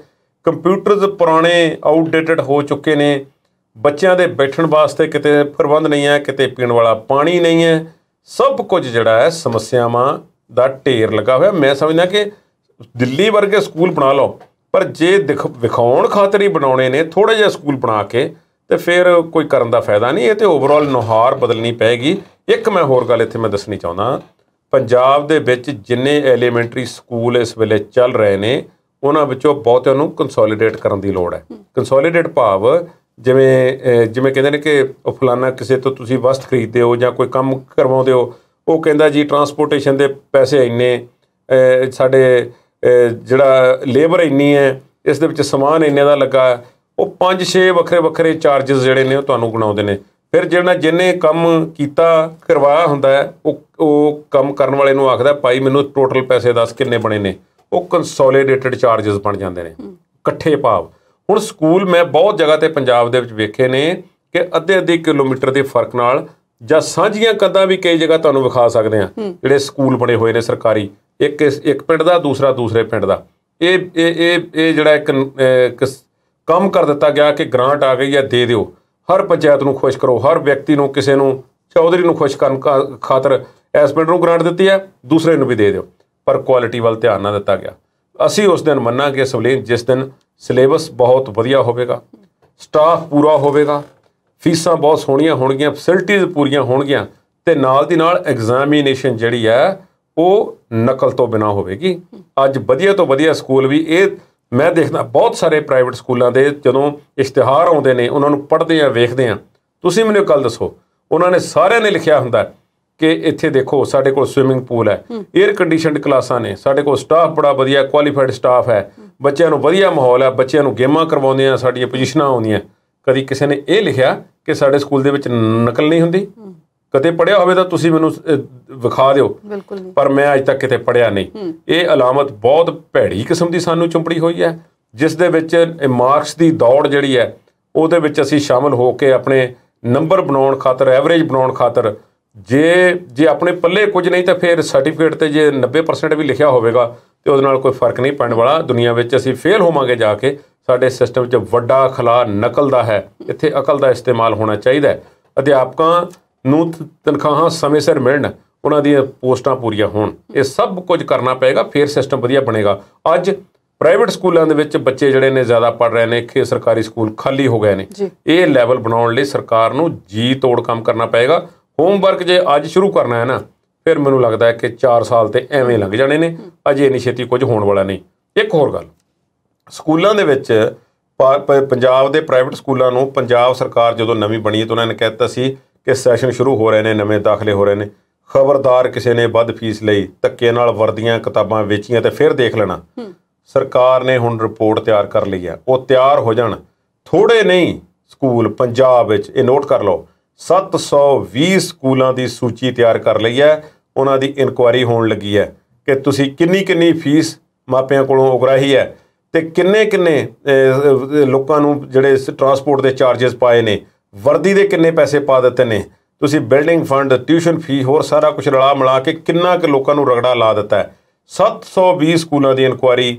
ਕੰਪਿਊਟਰਸ ਪੁਰਾਣੇ ਆਊਟਡੇਟਡ ਹੋ ਚੁੱਕੇ ਨੇ ਬੱਚਿਆਂ ਦੇ ਬੈਠਣ ਵਾਸਤੇ ਕਿਤੇ ਪ੍ਰਬੰਧ ਨਹੀਂ ਹੈ ਕਿਤੇ ਪੀਣ ਵਾਲਾ ਪਾਣੀ ਨਹੀਂ ਹੈ ਸਭ ਕੁਝ ਜਿਹੜਾ ਹੈ ਸਮੱਸਿਆਵਾਂ ਦਾ ਢੇਰ ਲੱਗਾ ਹੋਇਆ ਮੈਂ ਸਮਝਦਾ ਕਿ ਦਿੱਲੀ ਵਰਗੇ ਸਕੂਲ ਬਣਾ ਲਓ ਪਰ ਜੇ ਵਿਖਾਉਣ ਖਾਤਰ ਹੀ ਬਣਾਉਣੇ ਨੇ ਥੋੜਾ ਜਿਹਾ ਸਕੂਲ ਬਣਾ ਕੇ ਤੇ ਫਿਰ ਕੋਈ ਕਰਨ ਦਾ ਫਾਇਦਾ ਨਹੀਂ ਇਹ ਤੇ ਓਵਰਆਲ ਨੁਹਾਰ ਬਦਲਣੀ ਪੈਗੀ ਇੱਕ ਮੈਂ ਹੋਰ ਗੱਲ ਇੱਥੇ ਮੈਂ ਦੱਸਣੀ ਚਾਹੁੰਦਾ ਪੰਜਾਬ ਦੇ ਵਿੱਚ ਜਿੰਨੇ ਐਲੀਮੈਂਟਰੀ ਸਕੂਲ ਇਸ ਵੇਲੇ ਚੱਲ ਰਹੇ ਨੇ ਉਹਨਾਂ ਵਿੱਚੋਂ ਬਹੁਤ ਨੂੰ ਕੰਸੋਲੀਡੇਟ ਕਰਨ ਦੀ ਲੋੜ ਹੈ ਕੰਸੋਲੀਡੇਟ ਭਾਵ ਜਿਵੇਂ ਜਿਵੇਂ ਕਹਿੰਦੇ ਨੇ ਕਿ ਫਲਾਨਾ ਕਿਸੇ ਤੋਂ ਤੁਸੀਂ ਵਸਤ ਖਰੀਦਦੇ ਹੋ ਜਾਂ ਕੋਈ ਕੰਮ ਕਰਵਾਉਂਦੇ ਹੋ ਉਹ ਕਹਿੰਦਾ ਜੀ ਟਰਾਂਸਪੋਰਟੇਸ਼ਨ ਦੇ ਪੈਸੇ ਇੰਨੇ ਸਾਡੇ ਜਿਹੜਾ ਲੇਬਰ ਇੰਨੀ ਹੈ ਇਸ ਦੇ ਵਿੱਚ ਸਮਾਨ ਇੰਨੇ ਦਾ ਲੱਗਾ ਉਹ 5-6 ਵੱਖਰੇ ਵੱਖਰੇ ਚਾਰजेस ਜਿਹੜੇ ਨੇ ਉਹ ਤੁਹਾਨੂੰ ਗਣਾਉਂਦੇ ਨੇ ਫਿਰ ਜਿਹੜਾ ਜਿੰਨੇ ਕੰਮ ਕੀਤਾ ਕਰਵਾਇਆ ਹੁੰਦਾ ਉਹ ਉਹ ਕੰਮ ਕਰਨ ਵਾਲੇ ਨੂੰ ਆਖਦਾ ਭਾਈ ਮੈਨੂੰ ਟੋਟਲ ਪੈਸੇ ਦੱਸ ਕਿੰਨੇ ਬਣੇ ਨੇ ਉਹ ਕੰਸੋਲੀਡੇਟਡ ਚਾਰजेस ਬਣ ਜਾਂਦੇ ਨੇ ਇਕੱਠੇ ਭਾਵ ਹੁਣ ਸਕੂਲ ਮੈਂ ਬਹੁਤ ਜਗ੍ਹਾ ਤੇ ਪੰਜਾਬ ਦੇ ਵਿੱਚ ਵੇਖੇ ਨੇ ਕਿ ਅੱਧੇ ਅੱਧੇ ਕਿਲੋਮੀਟਰ ਦੇ ਫਰਕ ਨਾਲ ਜਾਂ ਸਾਂਝੀਆਂ ਕਦਾਂ ਵੀ ਕਈ ਜਗ੍ਹਾ ਤੁਹਾਨੂੰ ਵਿਖਾ ਸਕਦੇ ਆ ਜਿਹੜੇ ਸਕੂਲ ਬਣੇ ਹੋਏ ਨੇ ਸਰਕਾਰੀ ਇੱਕ ਇੱਕ ਪਿੰਡ ਦਾ ਦੂਸਰਾ ਦੂਸਰੇ ਪਿੰਡ ਦਾ ਇਹ ਇਹ ਇਹ ਜਿਹੜਾ ਇੱਕ ਕੰਮ ਕਰ ਦਿੱਤਾ ਗਿਆ ਕਿ ਗ੍ਰਾਂਟ ਆ ਗਈ ਹੈ ਦੇ ਦਿਓ ਹਰ ਪੰਚਾਇਤ ਨੂੰ ਖੁਸ਼ ਕਰੋ ਹਰ ਵਿਅਕਤੀ ਨੂੰ ਕਿਸੇ ਨੂੰ ਚੌਧਰੀ ਨੂੰ ਖੁਸ਼ ਕਰਨ ਖਾਤਰ ਇਸ ਪਿੰਡ ਨੂੰ ਗ੍ਰਾਂਟ ਦਿੱਤੀ ਹੈ ਦੂਸਰੇ ਨੂੰ ਵੀ ਦੇ ਦਿਓ ਪਰ ਕੁਆਲਿਟੀ ਵੱਲ ਧਿਆਨ ਨਾ ਦਿੱਤਾ ਗਿਆ ਅਸੀਂ ਉਸ ਦਿਨ ਮੰਨਾਂਗੇ ਸਵਲੇਨ ਜਿਸ ਦਿਨ ਸਿਲੇਬਸ ਬਹੁਤ ਵਧੀਆ ਹੋਵੇਗਾ ਸਟਾਫ ਪੂਰਾ ਹੋਵੇਗਾ ਫੀਸਾਂ ਬਹੁਤ ਸੋਹਣੀਆਂ ਹੋਣਗੀਆਂ ਫੈਸਿਲਿਟੀਆਂ ਪੂਰੀਆਂ ਹੋਣਗੀਆਂ ਤੇ ਨਾਲ ਦੀ ਨਾਲ ਐਗਜ਼ਾਮੀਨੇਸ਼ਨ ਜਿਹੜੀ ਹੈ ਉਹ ਨਕਲ ਤੋਂ ਬਿਨਾ ਹੋਵੇਗੀ ਅੱਜ ਵਧੀਆ ਤੋਂ ਵਧੀਆ ਸਕੂਲ ਵੀ ਇਹ ਮੈਂ ਦੇਖਦਾ ਬਹੁਤ ਸਾਰੇ ਪ੍ਰਾਈਵੇਟ ਸਕੂਲਾਂ ਦੇ ਜਦੋਂ ਇਸ਼ਤਿਹਾਰ ਆਉਂਦੇ ਨੇ ਉਹਨਾਂ ਨੂੰ ਪੜ੍ਹਦੇ ਆ ਵੇਖਦੇ ਆ ਤੁਸੀਂ ਮੈਨੂੰ ਕੱਲ ਦੱਸੋ ਉਹਨਾਂ ਨੇ ਸਾਰਿਆਂ ਨੇ ਲਿਖਿਆ ਹੁੰਦਾ ਕਿ ਇੱਥੇ ਦੇਖੋ ਸਾਡੇ ਕੋਲ ਸਵਿਮਿੰਗ ਪੂਲ ਹੈ 에ਅਰ ਕੰਡੀਸ਼ਨਡ ਕਲਾਸਾਂ ਨੇ ਸਾਡੇ ਕੋਲ ਸਟਾਫ ਬੜਾ ਵਧੀਆ ਕੁਆਲੀਫਾਈਡ ਸਟਾਫ ਹੈ ਬੱਚਿਆਂ ਨੂੰ ਵਧੀਆ ਮਾਹੌਲ ਹੈ ਬੱਚਿਆਂ ਨੂੰ ਗੇਮਾਂ ਕਰਵਾਉਂਦੇ ਆ ਸਾਡੀਆਂ ਪੋਜੀਸ਼ਨਾਂ ਆਉਂਦੀਆਂ ਕਦੀ ਕਿਸੇ ਨੇ ਇਹ ਲਿਖਿਆ ਕਿ ਸਾਡੇ ਸਕੂਲ ਦੇ ਵਿੱਚ ਨਕਲ ਨਹੀਂ ਹੁੰਦੀ ਕਦੇ ਪੜਿਆ ਹੋਵੇ ਤਾਂ ਤੁਸੀਂ ਮੈਨੂੰ ਵਿਖਾ ਦਿਓ ਪਰ ਮੈਂ ਅੱਜ ਤੱਕ ਕਿਤੇ ਪੜਿਆ ਨਹੀਂ ਇਹ ਅਲਾਮਤ ਬਹੁਤ ਭੈੜੀ ਕਿਸਮ ਦੀ ਸਾਨੂੰ ਚੁੰਪੜੀ ਹੋਈ ਹੈ ਜਿਸ ਦੇ ਵਿੱਚ ਮਾਰਕਸ ਦੀ ਦੌੜ ਜਿਹੜੀ ਹੈ ਉਹਦੇ ਵਿੱਚ ਅਸੀਂ ਸ਼ਾਮਲ ਹੋ ਕੇ ਆਪਣੇ ਨੰਬਰ ਬਣਾਉਣ ਖਾਤਰ ਐਵਰੇਜ ਬਣਾਉਣ ਖਾਤਰ ਜੇ ਜੇ ਆਪਣੇ ਪੱਲੇ ਕੁਝ ਨਹੀਂ ਤਾਂ ਫਿਰ ਸਰਟੀਫਿਕੇਟ ਤੇ ਜੇ 90% ਵੀ ਲਿਖਿਆ ਹੋਵੇਗਾ ਤੇ ਉਹਦੇ ਨਾਲ ਕੋਈ ਫਰਕ ਨਹੀਂ ਪੈਣ ਵਾਲਾ ਦੁਨੀਆ ਵਿੱਚ ਅਸੀਂ ਫੇਲ ਹੋਵਾਂਗੇ ਜਾ ਕੇ ਸਾਡੇ ਸਿਸਟਮ 'ਚ ਵੱਡਾ ਖਲਾ ਨਕਲ ਦਾ ਹੈ ਇੱਥੇ ਅਕਲ ਦਾ ਇਸਤੇਮਾਲ ਹੋਣਾ ਚਾਹੀਦਾ ਹੈ ਅਧਿਆਪਕਾਂ ਨੂੰ ਤਨਖਾਹਾਂ ਸਮੇਂ ਸਿਰ ਮਿਲਣ ਉਹਨਾਂ ਦੀਆਂ ਪੋਸਟਾਂ ਪੂਰੀਆਂ ਹੋਣ ਇਹ ਸਭ ਕੁਝ ਕਰਨਾ ਪਏਗਾ ਫਿਰ ਸਿਸਟਮ ਵਧੀਆ ਬਣੇਗਾ ਅੱਜ ਪ੍ਰਾਈਵੇਟ ਸਕੂਲਾਂ ਦੇ ਵਿੱਚ ਬੱਚੇ ਜਿਹੜੇ ਨੇ ਜ਼ਿਆਦਾ ਪੜ ਰਹੇ ਨੇ ਕਿ ਸਰਕਾਰੀ ਸਕੂਲ ਖਾਲੀ ਹੋ ਗਏ ਨੇ ਇਹ ਲੈਵਲ ਬਣਾਉਣ ਲਈ ਸਰਕਾਰ ਨੂੰ ਜੀ ਤੋੜ ਕੰਮ ਕਰਨਾ ਪਏਗਾ ਹੋਮਵਰਕ ਜੇ ਅੱਜ ਸ਼ੁਰੂ ਕਰਨਾ ਹੈ ਨਾ ਫਿਰ ਮੈਨੂੰ ਲੱਗਦਾ ਹੈ ਕਿ 4 ਸਾਲ ਤੇ ਐਵੇਂ ਲੰਘ ਜਾਣੇ ਨੇ ਅਜੇ ਨਹੀਂ ਛੇਤੀ ਕੁਝ ਹੋਣ ਵਾਲਾ ਨਹੀਂ ਇੱਕ ਹੋਰ ਗੱਲ ਸਕੂਲਾਂ ਦੇ ਵਿੱਚ ਪੰਜਾਬ ਦੇ ਪ੍ਰਾਈਵੇਟ ਸਕੂਲਾਂ ਨੂੰ ਪੰਜਾਬ ਸਰਕਾਰ ਜਦੋਂ ਨਵੀਂ ਬਣੀ ਤਾਂ ਉਹਨਾਂ ਨੇ ਕਹਿਤਾ ਸੀ ਕਿ ਸੈਸ਼ਨ ਸ਼ੁਰੂ ਹੋ ਰਹੇ ਨੇ ਨਵੇਂ ਦਾਖਲੇ ਹੋ ਰਹੇ ਨੇ ਖਬਰਦਾਰ ਕਿਸੇ ਨੇ ਵੱਧ ਫੀਸ ਲਈ ਤੱਕੇ ਨਾਲ ਵਰਦੀਆਂ ਕਿਤਾਬਾਂ ਵੇਚੀਆਂ ਤੇ ਫਿਰ ਦੇਖ ਲੈਣਾ ਸਰਕਾਰ ਨੇ ਹੁਣ ਰਿਪੋਰਟ ਤਿਆਰ ਕਰ ਲਈ ਹੈ ਉਹ ਤਿਆਰ ਹੋ ਜਾਣ ਥੋੜੇ ਨਹੀਂ ਸਕੂਲ ਪੰਜਾਬ ਵਿੱਚ ਇਹ ਨੋਟ ਕਰ ਲਓ 720 ਸਕੂਲਾਂ ਦੀ ਸੂਚੀ ਤਿਆਰ ਕਰ ਲਈ ਹੈ ਉਹਨਾਂ ਦੀ ਇਨਕੁਆਇਰੀ ਹੋਣ ਲੱਗੀ ਹੈ ਕਿ ਤੁਸੀਂ ਕਿੰਨੀ ਕਿੰਨੀ ਫੀਸ ਮਾਪਿਆਂ ਕੋਲੋਂ ਉਗਰਾਹੀ ਹੈ ਤੇ ਕਿੰਨੇ ਕਿੰਨੇ ਲੋਕਾਂ ਨੂੰ ਜਿਹੜੇ ਟਰਾਂਸਪੋਰਟ ਦੇ ਚਾਰजेस ਪਾਏ ਨੇ ਵਰਦੀ ਦੇ ਕਿੰਨੇ ਪੈਸੇ ਪਾ ਦਿੱਤੇ ਨੇ ਤੁਸੀਂ ਬਿਲਡਿੰਗ ਫੰਡ ਟਿਊਸ਼ਨ ਫੀ ਹੋਰ ਸਾਰਾ ਕੁਝ ਰਲਾ ਮਿਲਾ ਕੇ ਕਿੰਨਾ ਕੁ ਲੋਕਾਂ ਨੂੰ ਰਗੜਾ ਲਾ ਦਿੱਤਾ ਹੈ 720 ਸਕੂਲਾਂ ਦੀ ਇਨਕੁਆਰੀ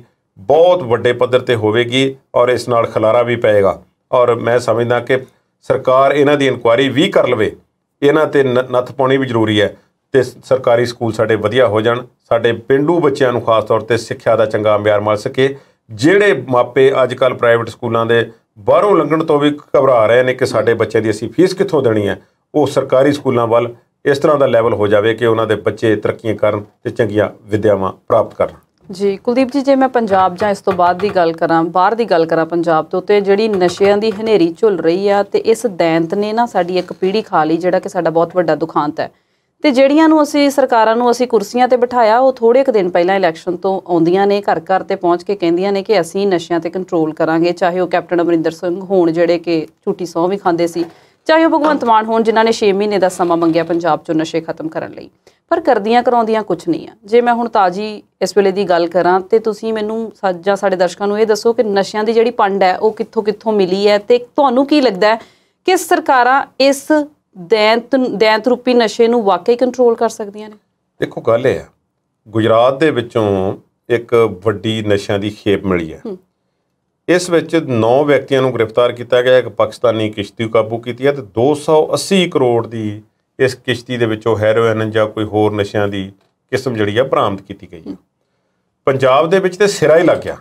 ਬਹੁਤ ਵੱਡੇ ਪੱਧਰ ਤੇ ਹੋਵੇਗੀ ਔਰ ਇਸ ਨਾਲ ਖਲਾਰਾ ਵੀ ਪਏਗਾ ਔਰ ਮੈਂ ਸਮਝਦਾ ਕਿ ਸਰਕਾਰ ਇਹਨਾਂ ਦੀ ਇਨਕੁਆਰੀ ਵੀ ਕਰ ਲਵੇ ਇਹਨਾਂ ਤੇ ਨੱਥ ਪਾਉਣੀ ਵੀ ਜ਼ਰੂਰੀ ਹੈ ਤੇ ਸਰਕਾਰੀ ਸਕੂਲ ਸਾਡੇ ਵਧੀਆ ਹੋ ਜਾਣ ਸਾਡੇ ਪਿੰਡੂ ਬੱਚਿਆਂ ਨੂੰ ਖਾਸ ਤੌਰ ਤੇ ਸਿੱਖਿਆ ਦਾ ਚੰਗਾ ਮਿਆਰ ਮਿਲ ਸਕੇ ਜਿਹੜੇ ਮਾਪੇ ਅੱਜ ਕੱਲ ਪ੍ਰਾਈਵੇਟ ਸਕੂਲਾਂ ਦੇ ਬਾਹਰੋਂ ਲੰਘਣ ਤੋਂ ਵੀ ਘਬਰਾ ਰਹੇ ਨੇ ਕਿ ਸਾਡੇ ਬੱਚੇ ਦੀ ਅਸੀਂ ਫੀਸ ਕਿੱਥੋਂ ਦੇਣੀ ਹੈ ਉਹ ਸਰਕਾਰੀ ਸਕੂਲਾਂ ਵੱਲ ਇਸ ਤਰ੍ਹਾਂ ਦਾ ਲੈਵਲ ਹੋ ਜਾਵੇ ਕਿ ਉਹਨਾਂ ਦੇ ਬੱਚੇ ਤਰੱਕੀਆਂ ਕਰਨ ਤੇ ਚੰਗੀਆਂ ਵਿਦਿਆਵਾਂ ਪ੍ਰਾਪਤ ਕਰਨ ਜੀ ਕੁਲਦੀਪ ਜੀ ਜੇ ਮੈਂ ਪੰਜਾਬ ਜਾਂ ਇਸ ਤੋਂ ਬਾਅਦ ਦੀ ਗੱਲ ਕਰਾਂ ਬਾਹਰ ਦੀ ਗੱਲ ਕਰਾਂ ਪੰਜਾਬ ਤੋਂ ਤੇ ਜਿਹੜੀ ਨਸ਼ਿਆਂ ਦੀ ਹਨੇਰੀ ਝੁੱਲ ਰਹੀ ਆ ਤੇ ਇਸ ਦੈਂਤ ਨੇ ਨਾ ਸਾਡੀ ਇੱਕ ਪੀੜ੍ਹੀ ਖਾ ਲਈ ਜਿਹੜਾ ਕਿ ਸਾਡਾ ਬਹੁਤ ਵੱਡਾ ਦੁਖਾਂਤ ਹੈ ਤੇ ਜਿਹੜੀਆਂ ਨੂੰ ਅਸੀਂ ਸਰਕਾਰਾਂ ਨੂੰ ਅਸੀਂ ਕੁਰਸੀਆਂ ਤੇ ਬਿਠਾਇਆ ਉਹ ਥੋੜੇ ਕੁ ਦਿਨ ਪਹਿਲਾਂ ਇਲੈਕਸ਼ਨ ਤੋਂ ਆਉਂਦੀਆਂ ਨੇ ਘਰ ਘਰ ਤੇ ਪਹੁੰਚ ਕੇ ਕਹਿੰਦੀਆਂ ਨੇ ਕਿ ਅਸੀਂ ਨਸ਼ਿਆਂ ਤੇ ਕੰਟਰੋਲ ਕਰਾਂਗੇ ਚਾਹੇ ਉਹ ਕੈਪਟਨ ਅਮਰਿੰਦਰ ਸਿੰਘ ਹੋਣ ਜਿਹੜੇ ਕਿ ਝੂਠੀ ਸੌ ਵੀ ਖਾਂਦੇ ਸੀ ਚਾਹੇ ਉਹ ਭਗਵੰਤ ਮਾਨ ਹੋਣ ਜਿਨ੍ਹਾਂ ਨੇ 6 ਮਹੀਨੇ ਦਾ ਸਮਾਂ ਮੰਗਿਆ ਪੰਜਾਬ 'ਚੋਂ ਨਸ਼ੇ ਖਤਮ ਕਰਨ ਲਈ ਪਰ ਕਰਦੀਆਂ ਕਰਾਉਂਦੀਆਂ ਕੁਝ ਨਹੀਂ ਆ ਜੇ ਮੈਂ ਹੁਣ ਤਾਜੀ ਇਸ ਵੇਲੇ ਦੀ ਗੱਲ ਕਰਾਂ ਤੇ ਤੁਸੀਂ ਮੈਨੂੰ ਸਾਜਾਂ ਸਾਡੇ ਦਰਸ਼ਕਾਂ ਨੂੰ ਇਹ ਦੱਸੋ ਕਿ ਨਸ਼ਿਆਂ ਦੀ ਜਿਹੜੀ ਪੰਡ ਹੈ ਉਹ ਕਿੱਥੋਂ ਕਿੱਥੋਂ ਮਿਲੀ ਹੈ ਤੇ ਤੁਹਾਨੂੰ ਕੀ ਲੱਗਦਾ ਹੈ ਕਿ ਸਰਕਾਰਾਂ ਇਸ ਦੈਂਤ ਦੈਂਤ ਰੂਪੀ ਨਸ਼ੇ ਨੂੰ ਵਾਕਈ ਕੰਟਰੋਲ ਕਰ ਸਕਦੀਆਂ ਨੇ ਦੇਖੋ ਗੱਲ ਇਹ ਹੈ ਗੁਜਰਾਤ ਦੇ ਵਿੱਚੋਂ ਇੱਕ ਵੱਡੀ ਨਸ਼ਿਆਂ ਦੀ ਖੇਪ ਮਿਲੀ ਹੈ ਇਸ ਵਿੱਚ 9 ਵਿਅਕਤੀਆਂ ਨੂੰ ਗ੍ਰਿਫਤਾਰ ਕੀਤਾ ਗਿਆ ਇੱਕ ਪਾਕਿਸਤਾਨੀ ਕਿਸ਼ਤੀ ਕਾਬੂ ਕੀਤੀ ਹੈ ਤੇ 280 ਕਰੋੜ ਦੀ ਇਸ ਕਿਸ਼ਤੀ ਦੇ ਵਿੱਚੋਂ ਹੈਰੋਇਨ ਜਾਂ ਕੋਈ ਹੋਰ ਨਸ਼ਿਆਂ ਦੀ ਕਿਸਮ ਜਿਹੜੀ ਆ ਬਰਾਮਦ ਕੀਤੀ ਗਈ ਹੈ ਪੰਜਾਬ ਦੇ ਵਿੱਚ ਤੇ ਸਿਰਾ ਹੀ ਲੱਗ ਗਿਆ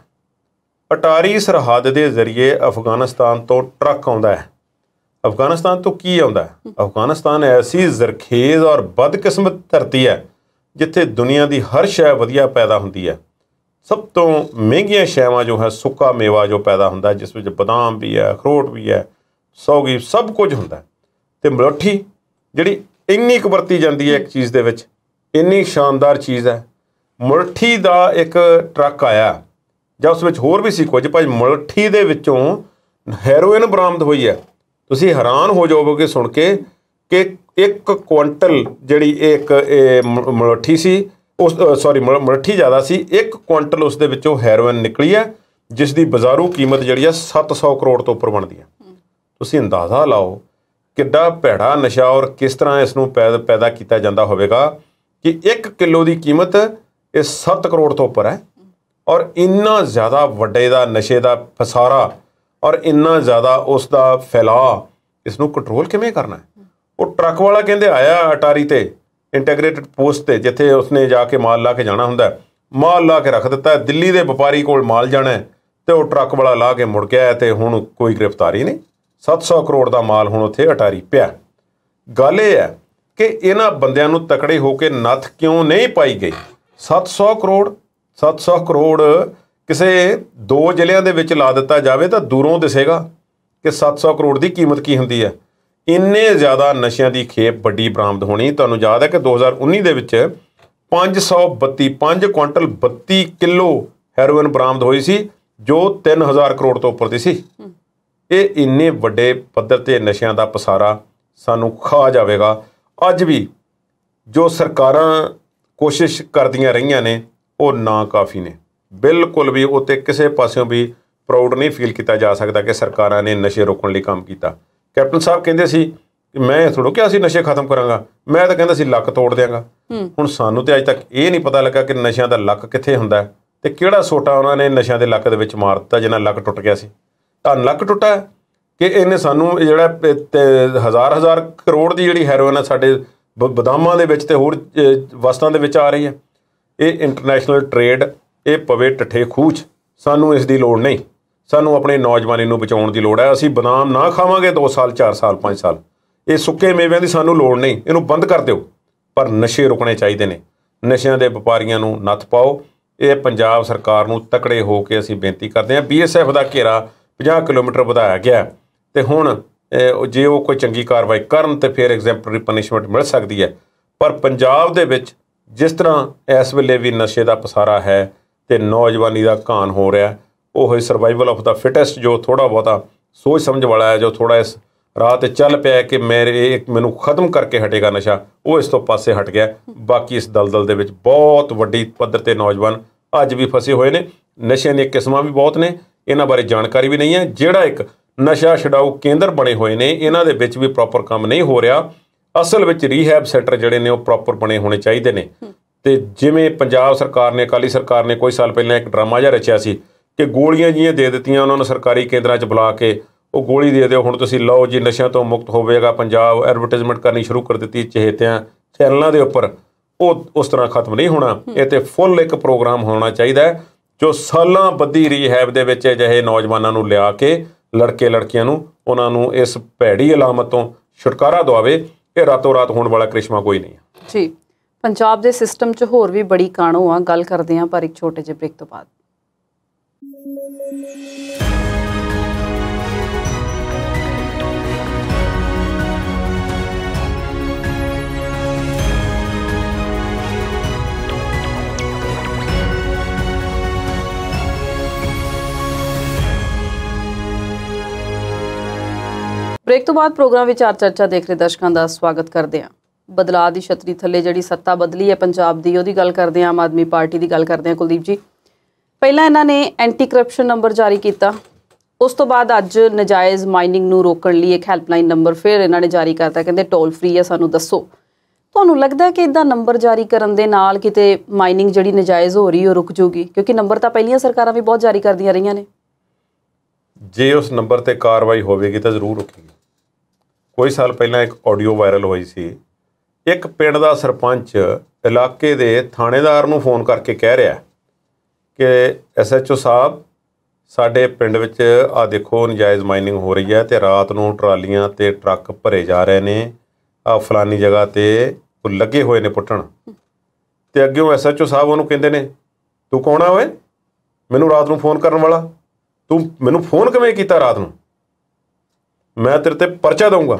ਅਟਾਰੀ ਸਰਹੱਦ ਦੇ ਜ਼ਰੀਏ ਅਫਗਾਨਿਸਤਾਨ ਤੋਂ ਟਰੱਕ ਆਉਂਦਾ ਹੈ ਅਫਗਾਨਿਸਤਾਨ ਤੋਂ ਕੀ ਆਉਂਦਾ ਅਫਗਾਨਿਸਤਾਨ ਐਸੀ ਜ਼ਰਖੇਜ਼ ਔਰ ਬਦਕਿਸਮਤ ਧਰਤੀ ਹੈ ਜਿੱਥੇ ਦੁਨੀਆ ਦੀ ਹਰ ਸ਼ੈ ਵਧੀਆ ਪੈਦਾ ਹੁੰਦੀ ਹੈ ਸਭ ਤੋਂ ਮਹਿੰਗੀਆਂ ਸ਼ੈਵਾਂ ਜੋ ਹੈ ਸੁੱਕਾ ਮੇਵਾ ਜੋ ਪੈਦਾ ਹੁੰਦਾ ਜਿਸ ਵਿੱਚ ਬਦਾਮ ਵੀ ਹੈ ਅਖਰੋਟ ਵੀ ਹੈ ਸੌਗੀ ਸਭ ਕੁਝ ਹੁੰਦਾ ਤੇ ਮਲੋਠੀ ਜਿਹੜੀ ਇੰਨੀ ਕੁ ਵਰਤੀ ਜਾਂਦੀ ਹੈ ਇੱਕ ਚੀਜ਼ ਦੇ ਵਿੱਚ ਇੰਨੀ ਸ਼ਾਨਦਾਰ ਚੀਜ਼ ਹੈ ਮਲੋਠੀ ਦਾ ਇੱਕ ਟਰੱਕ ਆਇਆ ਜਾਂ ਉਸ ਵਿੱਚ ਹੋਰ ਵੀ ਸੀ ਕੁਝ ਭਾਈ ਮਲੋਠੀ ਦੇ ਵਿੱਚੋਂ ਹੈਰੋਇਨ ਬਰਾਮਦ ਹੋਈ ਹੈ ਤੁਸੀਂ ਹੈਰਾਨ ਹੋ ਜਾਓਗੇ ਸੁਣ ਕੇ ਕਿ ਇੱਕ ਕੁਇੰਟਲ ਜਿਹੜੀ ਇੱਕ ਮਲੱਠੀ ਸੀ ਉਸ ਸੌਰੀ ਮਲੱਠੀ ਜ਼ਿਆਦਾ ਸੀ ਇੱਕ ਕੁਇੰਟਲ ਉਸ ਦੇ ਵਿੱਚੋਂ ਹੈਰੋਇਨ ਨਿਕਲੀ ਹੈ ਜਿਸ ਦੀ ਬਾਜ਼ਾਰੂ ਕੀਮਤ ਜਿਹੜੀ ਹੈ 700 ਕਰੋੜ ਤੋਂ ਉੱਪਰ ਬਣਦੀ ਹੈ ਤੁਸੀਂ ਅੰਦਾਜ਼ਾ ਲਾਓ ਕਿੱਡਾ ਭੈੜਾ ਨਸ਼ਾ ਔਰ ਕਿਸ ਤਰ੍ਹਾਂ ਇਸ ਨੂੰ ਪੈਦਾ ਕੀਤਾ ਜਾਂਦਾ ਹੋਵੇਗਾ ਕਿ 1 ਕਿਲੋ ਦੀ ਕੀਮਤ ਇਹ 7 ਕਰੋੜ ਤੋਂ ਉੱਪਰ ਹੈ ਔਰ ਇੰਨਾ ਜ਼ਿਆਦਾ ਵੱਡੇ ਦਾ ਨਸ਼ੇ ਦਾ ਫਸਾਰਾ ਔਰ ਇੰਨਾ ਜ਼ਿਆਦਾ ਉਸ ਦਾ ਫੈਲਾ ਇਸ ਨੂੰ ਕੰਟਰੋਲ ਕਿਵੇਂ ਕਰਨਾ ਹੈ ਉਹ ਟਰੱਕ ਵਾਲਾ ਕਹਿੰਦੇ ਆਇਆ ਅਟਾਰੀ ਤੇ ਇੰਟੀਗ੍ਰੇਟਿਡ ਪੋਸਟ ਤੇ ਜਿੱਥੇ ਉਸਨੇ ਜਾ ਕੇ ਮਾਲ ਲਾ ਕੇ ਜਾਣਾ ਹੁੰਦਾ ਮਾਲ ਲਾ ਕੇ ਰੱਖ ਦਿੱਤਾ ਦਿੱਲੀ ਦੇ ਵਪਾਰੀ ਕੋਲ ਮਾਲ ਜਾਣਾ ਤੇ ਉਹ ਟਰੱਕ ਵਾਲਾ ਲਾ ਕੇ ਮੁੜ ਗਿਆ ਤੇ ਹੁਣ ਕੋਈ ਗ੍ਰਿਫਤਾਰੀ ਨਹੀਂ 700 ਕਰੋੜ ਦਾ ਮਾਲ ਹੁਣ ਉੱਥੇ ਅਟਾਰੀ ਪਿਆ ਗੱਲ ਇਹ ਹੈ ਕਿ ਇਹਨਾਂ ਬੰਦਿਆਂ ਨੂੰ ਤਕੜੇ ਹੋ ਕੇ ਨੱਥ ਕਿਉਂ ਨਹੀਂ ਪਾਈ ਗਈ 700 ਕਰੋੜ 700 ਕਰੋੜ ਕਿਸੇ ਦੋ ਜ਼ਿਲ੍ਹਿਆਂ ਦੇ ਵਿੱਚ ਲਾ ਦਿੱਤਾ ਜਾਵੇ ਤਾਂ ਦੂਰੋਂ ਦਿਸੇਗਾ ਕਿ 700 ਕਰੋੜ ਦੀ ਕੀਮਤ ਕੀ ਹੁੰਦੀ ਹੈ ਇੰਨੇ ਜ਼ਿਆਦਾ ਨਸ਼ਿਆਂ ਦੀ ਖੇਪ ਵੱਡੀ ਬਰਾਮਦ ਹੋਣੀ ਤੁਹਾਨੂੰ ਯਾਦ ਹੈ ਕਿ 2019 ਦੇ ਵਿੱਚ 532 5 ਕੁਇੰਟਲ 32 ਕਿਲੋ ਹੈਰੋਇਨ ਬਰਾਮਦ ਹੋਈ ਸੀ ਜੋ 3000 ਕਰੋੜ ਤੋਂ ਉੱਪਰ ਦੀ ਸੀ ਇਹ ਇੰਨੇ ਵੱਡੇ ਪੱਧਰ ਤੇ ਨਸ਼ਿਆਂ ਦਾ ਪਸਾਰਾ ਸਾਨੂੰ ਖਾ ਜਾਵੇਗਾ ਅੱਜ ਵੀ ਜੋ ਸਰਕਾਰਾਂ ਕੋਸ਼ਿਸ਼ ਕਰਦੀਆਂ ਰਹੀਆਂ ਨੇ ਉਹ ਨਾ ਕਾਫੀ ਨੇ ਬਿਲਕੁਲ ਵੀ ਉਤੇ ਕਿਸੇ ਪਾਸਿਓਂ ਵੀ ਪ੍ਰਾਊਡ ਨਹੀਂ ਫੀਲ ਕੀਤਾ ਜਾ ਸਕਦਾ ਕਿ ਸਰਕਾਰਾਂ ਨੇ ਨਸ਼ੇ ਰੋਕਣ ਲਈ ਕੰਮ ਕੀਤਾ ਕੈਪਟਨ ਸਾਹਿਬ ਕਹਿੰਦੇ ਸੀ ਕਿ ਮੈਂ ਥੋੜੋ ਕਿ ਅਸੀਂ ਨਸ਼ੇ ਖਤਮ ਕਰਾਂਗਾ ਮੈਂ ਤਾਂ ਕਹਿੰਦਾ ਸੀ ਲੱਕ ਤੋੜ ਦੇਵਾਂਗਾ ਹੁਣ ਸਾਨੂੰ ਤੇ ਅੱਜ ਤੱਕ ਇਹ ਨਹੀਂ ਪਤਾ ਲੱਗਾ ਕਿ ਨਸ਼ਿਆਂ ਦਾ ਲੱਕ ਕਿੱਥੇ ਹੁੰਦਾ ਤੇ ਕਿਹੜਾ ਸੋਟਾ ਉਹਨਾਂ ਨੇ ਨਸ਼ਿਆਂ ਦੇ ਲੱਕ ਦੇ ਵਿੱਚ ਮਾਰ ਦਿੱਤਾ ਜਿਹਨਾਂ ਲੱਕ ਟੁੱਟ ਗਿਆ ਸੀ ਤਾਂ ਲੱਕ ਟੁੱਟਾ ਕਿ ਇਹਨੇ ਸਾਨੂੰ ਜਿਹੜਾ ਹਜ਼ਾਰ ਹਜ਼ਾਰ ਕਰੋੜ ਦੀ ਜਿਹੜੀ ਹੈਰੋਇਨ ਆ ਸਾਡੇ ਬਦਾਮਾਂ ਦੇ ਵਿੱਚ ਤੇ ਹੋਰ ਵਸਤਾਂ ਦੇ ਵਿੱਚ ਆ ਰਹੀ ਹੈ ਇਹ ਇੰਟਰਨੈਸ਼ਨਲ ਟ੍ਰੇਡ ਇਹ ਪਵੇ ਟੱਠੇ ਖੂਚ ਸਾਨੂੰ ਇਸ ਦੀ ਲੋੜ ਨਹੀਂ ਸਾਨੂੰ ਆਪਣੇ ਨੌਜਵਾਨੀ ਨੂੰ ਬਚਾਉਣ ਦੀ ਲੋੜ ਹੈ ਅਸੀਂ ਬਦਾਮ ਨਾ ਖਾਵਾਂਗੇ 2 ਸਾਲ 4 ਸਾਲ 5 ਸਾਲ ਇਹ ਸੁੱਕੇ ਮੇਵਿਆਂ ਦੀ ਸਾਨੂੰ ਲੋੜ ਨਹੀਂ ਇਹਨੂੰ ਬੰਦ ਕਰ ਦਿਓ ਪਰ ਨਸ਼ੇ ਰੁਕਣੇ ਚਾਹੀਦੇ ਨੇ ਨਸ਼ਿਆਂ ਦੇ ਵਪਾਰੀਆਂ ਨੂੰ ਨੱਥ ਪਾਓ ਇਹ ਪੰਜਾਬ ਸਰਕਾਰ ਨੂੰ ਤਕੜੇ ਹੋ ਕੇ ਅਸੀਂ ਬੇਨਤੀ ਕਰਦੇ ਹਾਂ ਬੀਐਸਐਫ ਦਾ ਘੇਰਾ 50 ਕਿਲੋਮੀਟਰ ਵਧਾਇਆ ਗਿਆ ਤੇ ਹੁਣ ਜੇ ਉਹ ਕੋਈ ਚੰਗੀ ਕਾਰਵਾਈ ਕਰਨ ਤੇ ਫਿਰ ਐਗਜ਼ੈਂਪਲਰੀ ਪਨਿਸ਼ਮੈਂਟ ਮਿਲ ਸਕਦੀ ਹੈ ਪਰ ਪੰਜਾਬ ਦੇ ਵਿੱਚ ਜਿਸ ਤਰ੍ਹਾਂ ਇਸ ਵੇਲੇ ਵੀ ਨਸ਼ੇ ਦਾ ਪਸਾਰਾ ਹੈ ਤੇ ਨੌਜਵਾਨੀ ਦਾ ਘਾਣ ਹੋ ਰਿਹਾ ਉਹ ਹੈ ਸਰਵਾਈਵਲ ਆਫ ਦਾ ਫਿਟੈਸਟ ਜੋ ਥੋੜਾ ਬਹੁਤਾ ਸੋਚ ਸਮਝ ਵਾਲਾ ਹੈ ਜੋ ਥੋੜਾ ਇਸ ਰਾਹ ਤੇ ਚੱਲ ਪਿਆ ਕਿ ਮੇਰੇ ਇੱਕ ਮੈਨੂੰ ਖਤਮ ਕਰਕੇ ਹਟੇਗਾ ਨਸ਼ਾ ਉਹ ਇਸ ਤੋਂ ਪਾਸੇ ਹਟ ਗਿਆ ਬਾਕੀ ਇਸ ਦਲਦਲ ਦੇ ਵਿੱਚ ਬਹੁਤ ਵੱਡੀ ਪੱਧਰ ਤੇ ਨੌਜਵਾਨ ਅੱਜ ਵੀ ਫਸੇ ਹੋਏ ਨੇ ਨਸ਼ੇ ਦੀਆਂ ਕਿਸਮਾਂ ਵੀ ਬਹੁਤ ਨੇ ਇਹਨਾਂ ਬਾਰੇ ਜਾਣਕਾਰੀ ਵੀ ਨਹੀਂ ਹੈ ਜਿਹੜਾ ਇੱਕ ਨਸ਼ਾ ਛਡਾਊ ਕੇਂਦਰ ਬਣੇ ਹੋਏ ਨੇ ਇਹਨਾਂ ਦੇ ਵਿੱਚ ਵੀ ਪ੍ਰੋਪਰ ਕੰਮ ਨਹੀਂ ਹੋ ਰਿਹਾ ਅਸਲ ਵਿੱਚ ਰੀਹੈਬ ਸੈਂਟਰ ਜਿਹੜੇ ਨੇ ਉਹ ਪ੍ਰੋਪਰ ਬਣੇ ਹੋਣੇ ਚਾਹੀਦੇ ਨੇ ਤੇ ਜਿਵੇਂ ਪੰਜਾਬ ਸਰਕਾਰ ਨੇ ਅਕਾਲੀ ਸਰਕਾਰ ਨੇ ਕੋਈ ਸਾਲ ਪਹਿਲਾਂ ਇੱਕ ਡਰਾਮਾ ਜਿਹਾ ਰਚਿਆ ਸੀ ਕਿ ਗੋਲੀਆਂ ਜੀਆਂ ਦੇ ਦਿੱਤੀਆਂ ਉਹਨਾਂ ਨੂੰ ਸਰਕਾਰੀ ਕੇਂਦਰਾਂ 'ਚ ਬੁਲਾ ਕੇ ਉਹ ਗੋਲੀ ਦੇ ਦਿਓ ਹੁਣ ਤੁਸੀਂ ਲਓ ਜੀ ਨਸ਼ਿਆਂ ਤੋਂ ਮੁਕਤ ਹੋਵੇਗਾ ਪੰਜਾਬ ਐਡਵਰਟਾਈਜ਼ਮੈਂਟ ਕਰਨੀ ਸ਼ੁਰੂ ਕਰ ਦਿੱਤੀ ਚਹੇਤਿਆਂ ਚੈਨਲਾਂ ਦੇ ਉੱਪਰ ਉਹ ਉਸ ਤਰ੍ਹਾਂ ਖਤਮ ਨਹੀਂ ਹੋਣਾ ਇਹ ਤੇ ਫੁੱਲ ਇੱਕ ਪ੍ਰੋਗਰਾਮ ਹੋਣਾ ਚਾਹੀਦਾ ਜੋ ਸਾਲਾਂ ਬੱਦੀ ਰੀਹੈਬ ਦੇ ਵਿੱਚ ਅਜਿਹੇ ਨੌਜਵਾਨਾਂ ਨੂੰ ਲਿਆ ਕੇ ਲੜਕੇ ਲੜਕੀਆਂ ਨੂੰ ਉਹਨਾਂ ਨੂੰ ਇਸ ਭੈੜੀ ਅਲਾਮਤ ਤੋਂ ਛੁਟਕਾਰਾ ਦਿਵਾਵੇ ਇਹ ਰਾਤੋਂ ਰਾਤ ਹੋਣ ਵਾਲਾ ਕ੍ਰਿਸ਼ਮਾ ਕੋਈ ਨਹੀਂ ਜੀ ਪੰਜਾਬ ਦੇ ਸਿਸਟਮ 'ਚ ਹੋਰ ਵੀ ਬੜੀ ਕਾਣੋ ਆ ਗੱਲ ਕਰਦੇ ਆ ਪਰ ਇੱਕ ਛੋਟੇ ਜਿਹੇ ਬ੍ਰੇਕ ਤੋਂ ਬਾਅਦ ਬ੍ਰੇਕ ਤੋਂ ਬਾਅਦ ਪ੍ਰੋਗਰਾਮ ਵਿਚਾਰ ਚਰਚਾ ਦੇਖ ਰਹੇ ਦਰਸ਼ਕਾਂ ਦਾ ਸਵਾਗਤ ਕਰਦੇ ਹਾਂ ਬਦਲਾਅ ਦੀ ਛਤਰੀ ਥੱਲੇ ਜਿਹੜੀ ਸੱਤਾ ਬਦਲੀ ਹੈ ਪੰਜਾਬ ਦੀ ਉਹਦੀ ਗੱਲ ਕਰਦੇ ਆ ਆਮ ਆਦਮੀ ਪਾਰਟੀ ਦੀ ਗੱਲ ਕਰਦੇ ਆ ਕੁਲਦੀਪ ਜੀ ਪਹਿਲਾਂ ਇਹਨਾਂ ਨੇ ਐਂਟੀ ਕਰਪਸ਼ਨ ਨੰਬਰ ਜਾਰੀ ਕੀਤਾ ਉਸ ਤੋਂ ਬਾਅਦ ਅੱਜ ਨਜਾਇਜ਼ ਮਾਈਨਿੰਗ ਨੂੰ ਰੋਕਣ ਲਈ ਇੱਕ ਹੈਲਪਲਾਈਨ ਨੰਬਰ ਫਿਰ ਇਹਨਾਂ ਨੇ ਜਾਰੀ ਕਰਤਾ ਕਹਿੰਦੇ ਟੋਲ ਫ੍ਰੀ ਹੈ ਸਾਨੂੰ ਦੱਸੋ ਤੁਹਾਨੂੰ ਲੱਗਦਾ ਕਿ ਇਦਾਂ ਨੰਬਰ ਜਾਰੀ ਕਰਨ ਦੇ ਨਾਲ ਕਿਤੇ ਮਾਈਨਿੰਗ ਜਿਹੜੀ ਨਜਾਇਜ਼ ਹੋ ਰਹੀ ਉਹ ਰੁਕ ਜੂਗੀ ਕਿਉਂਕਿ ਨੰਬਰ ਤਾਂ ਪਹਿਲੀਆਂ ਸਰਕਾਰਾਂ ਵੀ ਬਹੁਤ ਜਾਰੀ ਕਰਦੀਆਂ ਰਹੀਆਂ ਨੇ ਜੇ ਉਸ ਨੰਬਰ ਤੇ ਕਾਰਵਾਈ ਹੋਵੇਗੀ ਤਾਂ ਜ਼ਰੂਰ ਰੁਕੇਗੀ ਕੋਈ ਸਾਲ ਪਹਿਲਾਂ ਇੱਕ ਆਡੀਓ ਵਾਇਰਲ ਹੋਈ ਸੀ ਇੱਕ ਪਿੰਡ ਦਾ ਸਰਪੰਚ ਇਲਾਕੇ ਦੇ ਥਾਣੇਦਾਰ ਨੂੰ ਫੋਨ ਕਰਕੇ ਕਹਿ ਰਿਹਾ ਕਿ ਐਸਐਚਓ ਸਾਹਿਬ ਸਾਡੇ ਪਿੰਡ ਵਿੱਚ ਆ ਦੇਖੋ ਨਜਾਇਜ਼ ਮਾਈਨਿੰਗ ਹੋ ਰਹੀ ਹੈ ਤੇ ਰਾਤ ਨੂੰ ਟਰਾਲੀਆਂ ਤੇ ਟਰੱਕ ਭਰੇ ਜਾ ਰਹੇ ਨੇ ਆ ਫਲਾਨੀ ਜਗ੍ਹਾ ਤੇ ਉਹ ਲੱਗੇ ਹੋਏ ਨੇ ਪੁੱਟਣ ਤੇ ਅੱਗੇੋਂ ਐਸਐਚਓ ਸਾਹਿਬ ਉਹਨੂੰ ਕਹਿੰਦੇ ਨੇ ਤੂੰ ਕੌਣ ਆ ਓਏ ਮੈਨੂੰ ਰਾਤ ਨੂੰ ਫੋਨ ਕਰਨ ਵਾਲਾ ਤੂੰ ਮੈਨੂੰ ਫੋਨ ਕਿਵੇਂ ਕੀਤਾ ਰਾਤ ਨੂੰ ਮੈਂ ਤੇਰੇ ਤੇ ਪਰਚਾ ਦਊਂਗਾ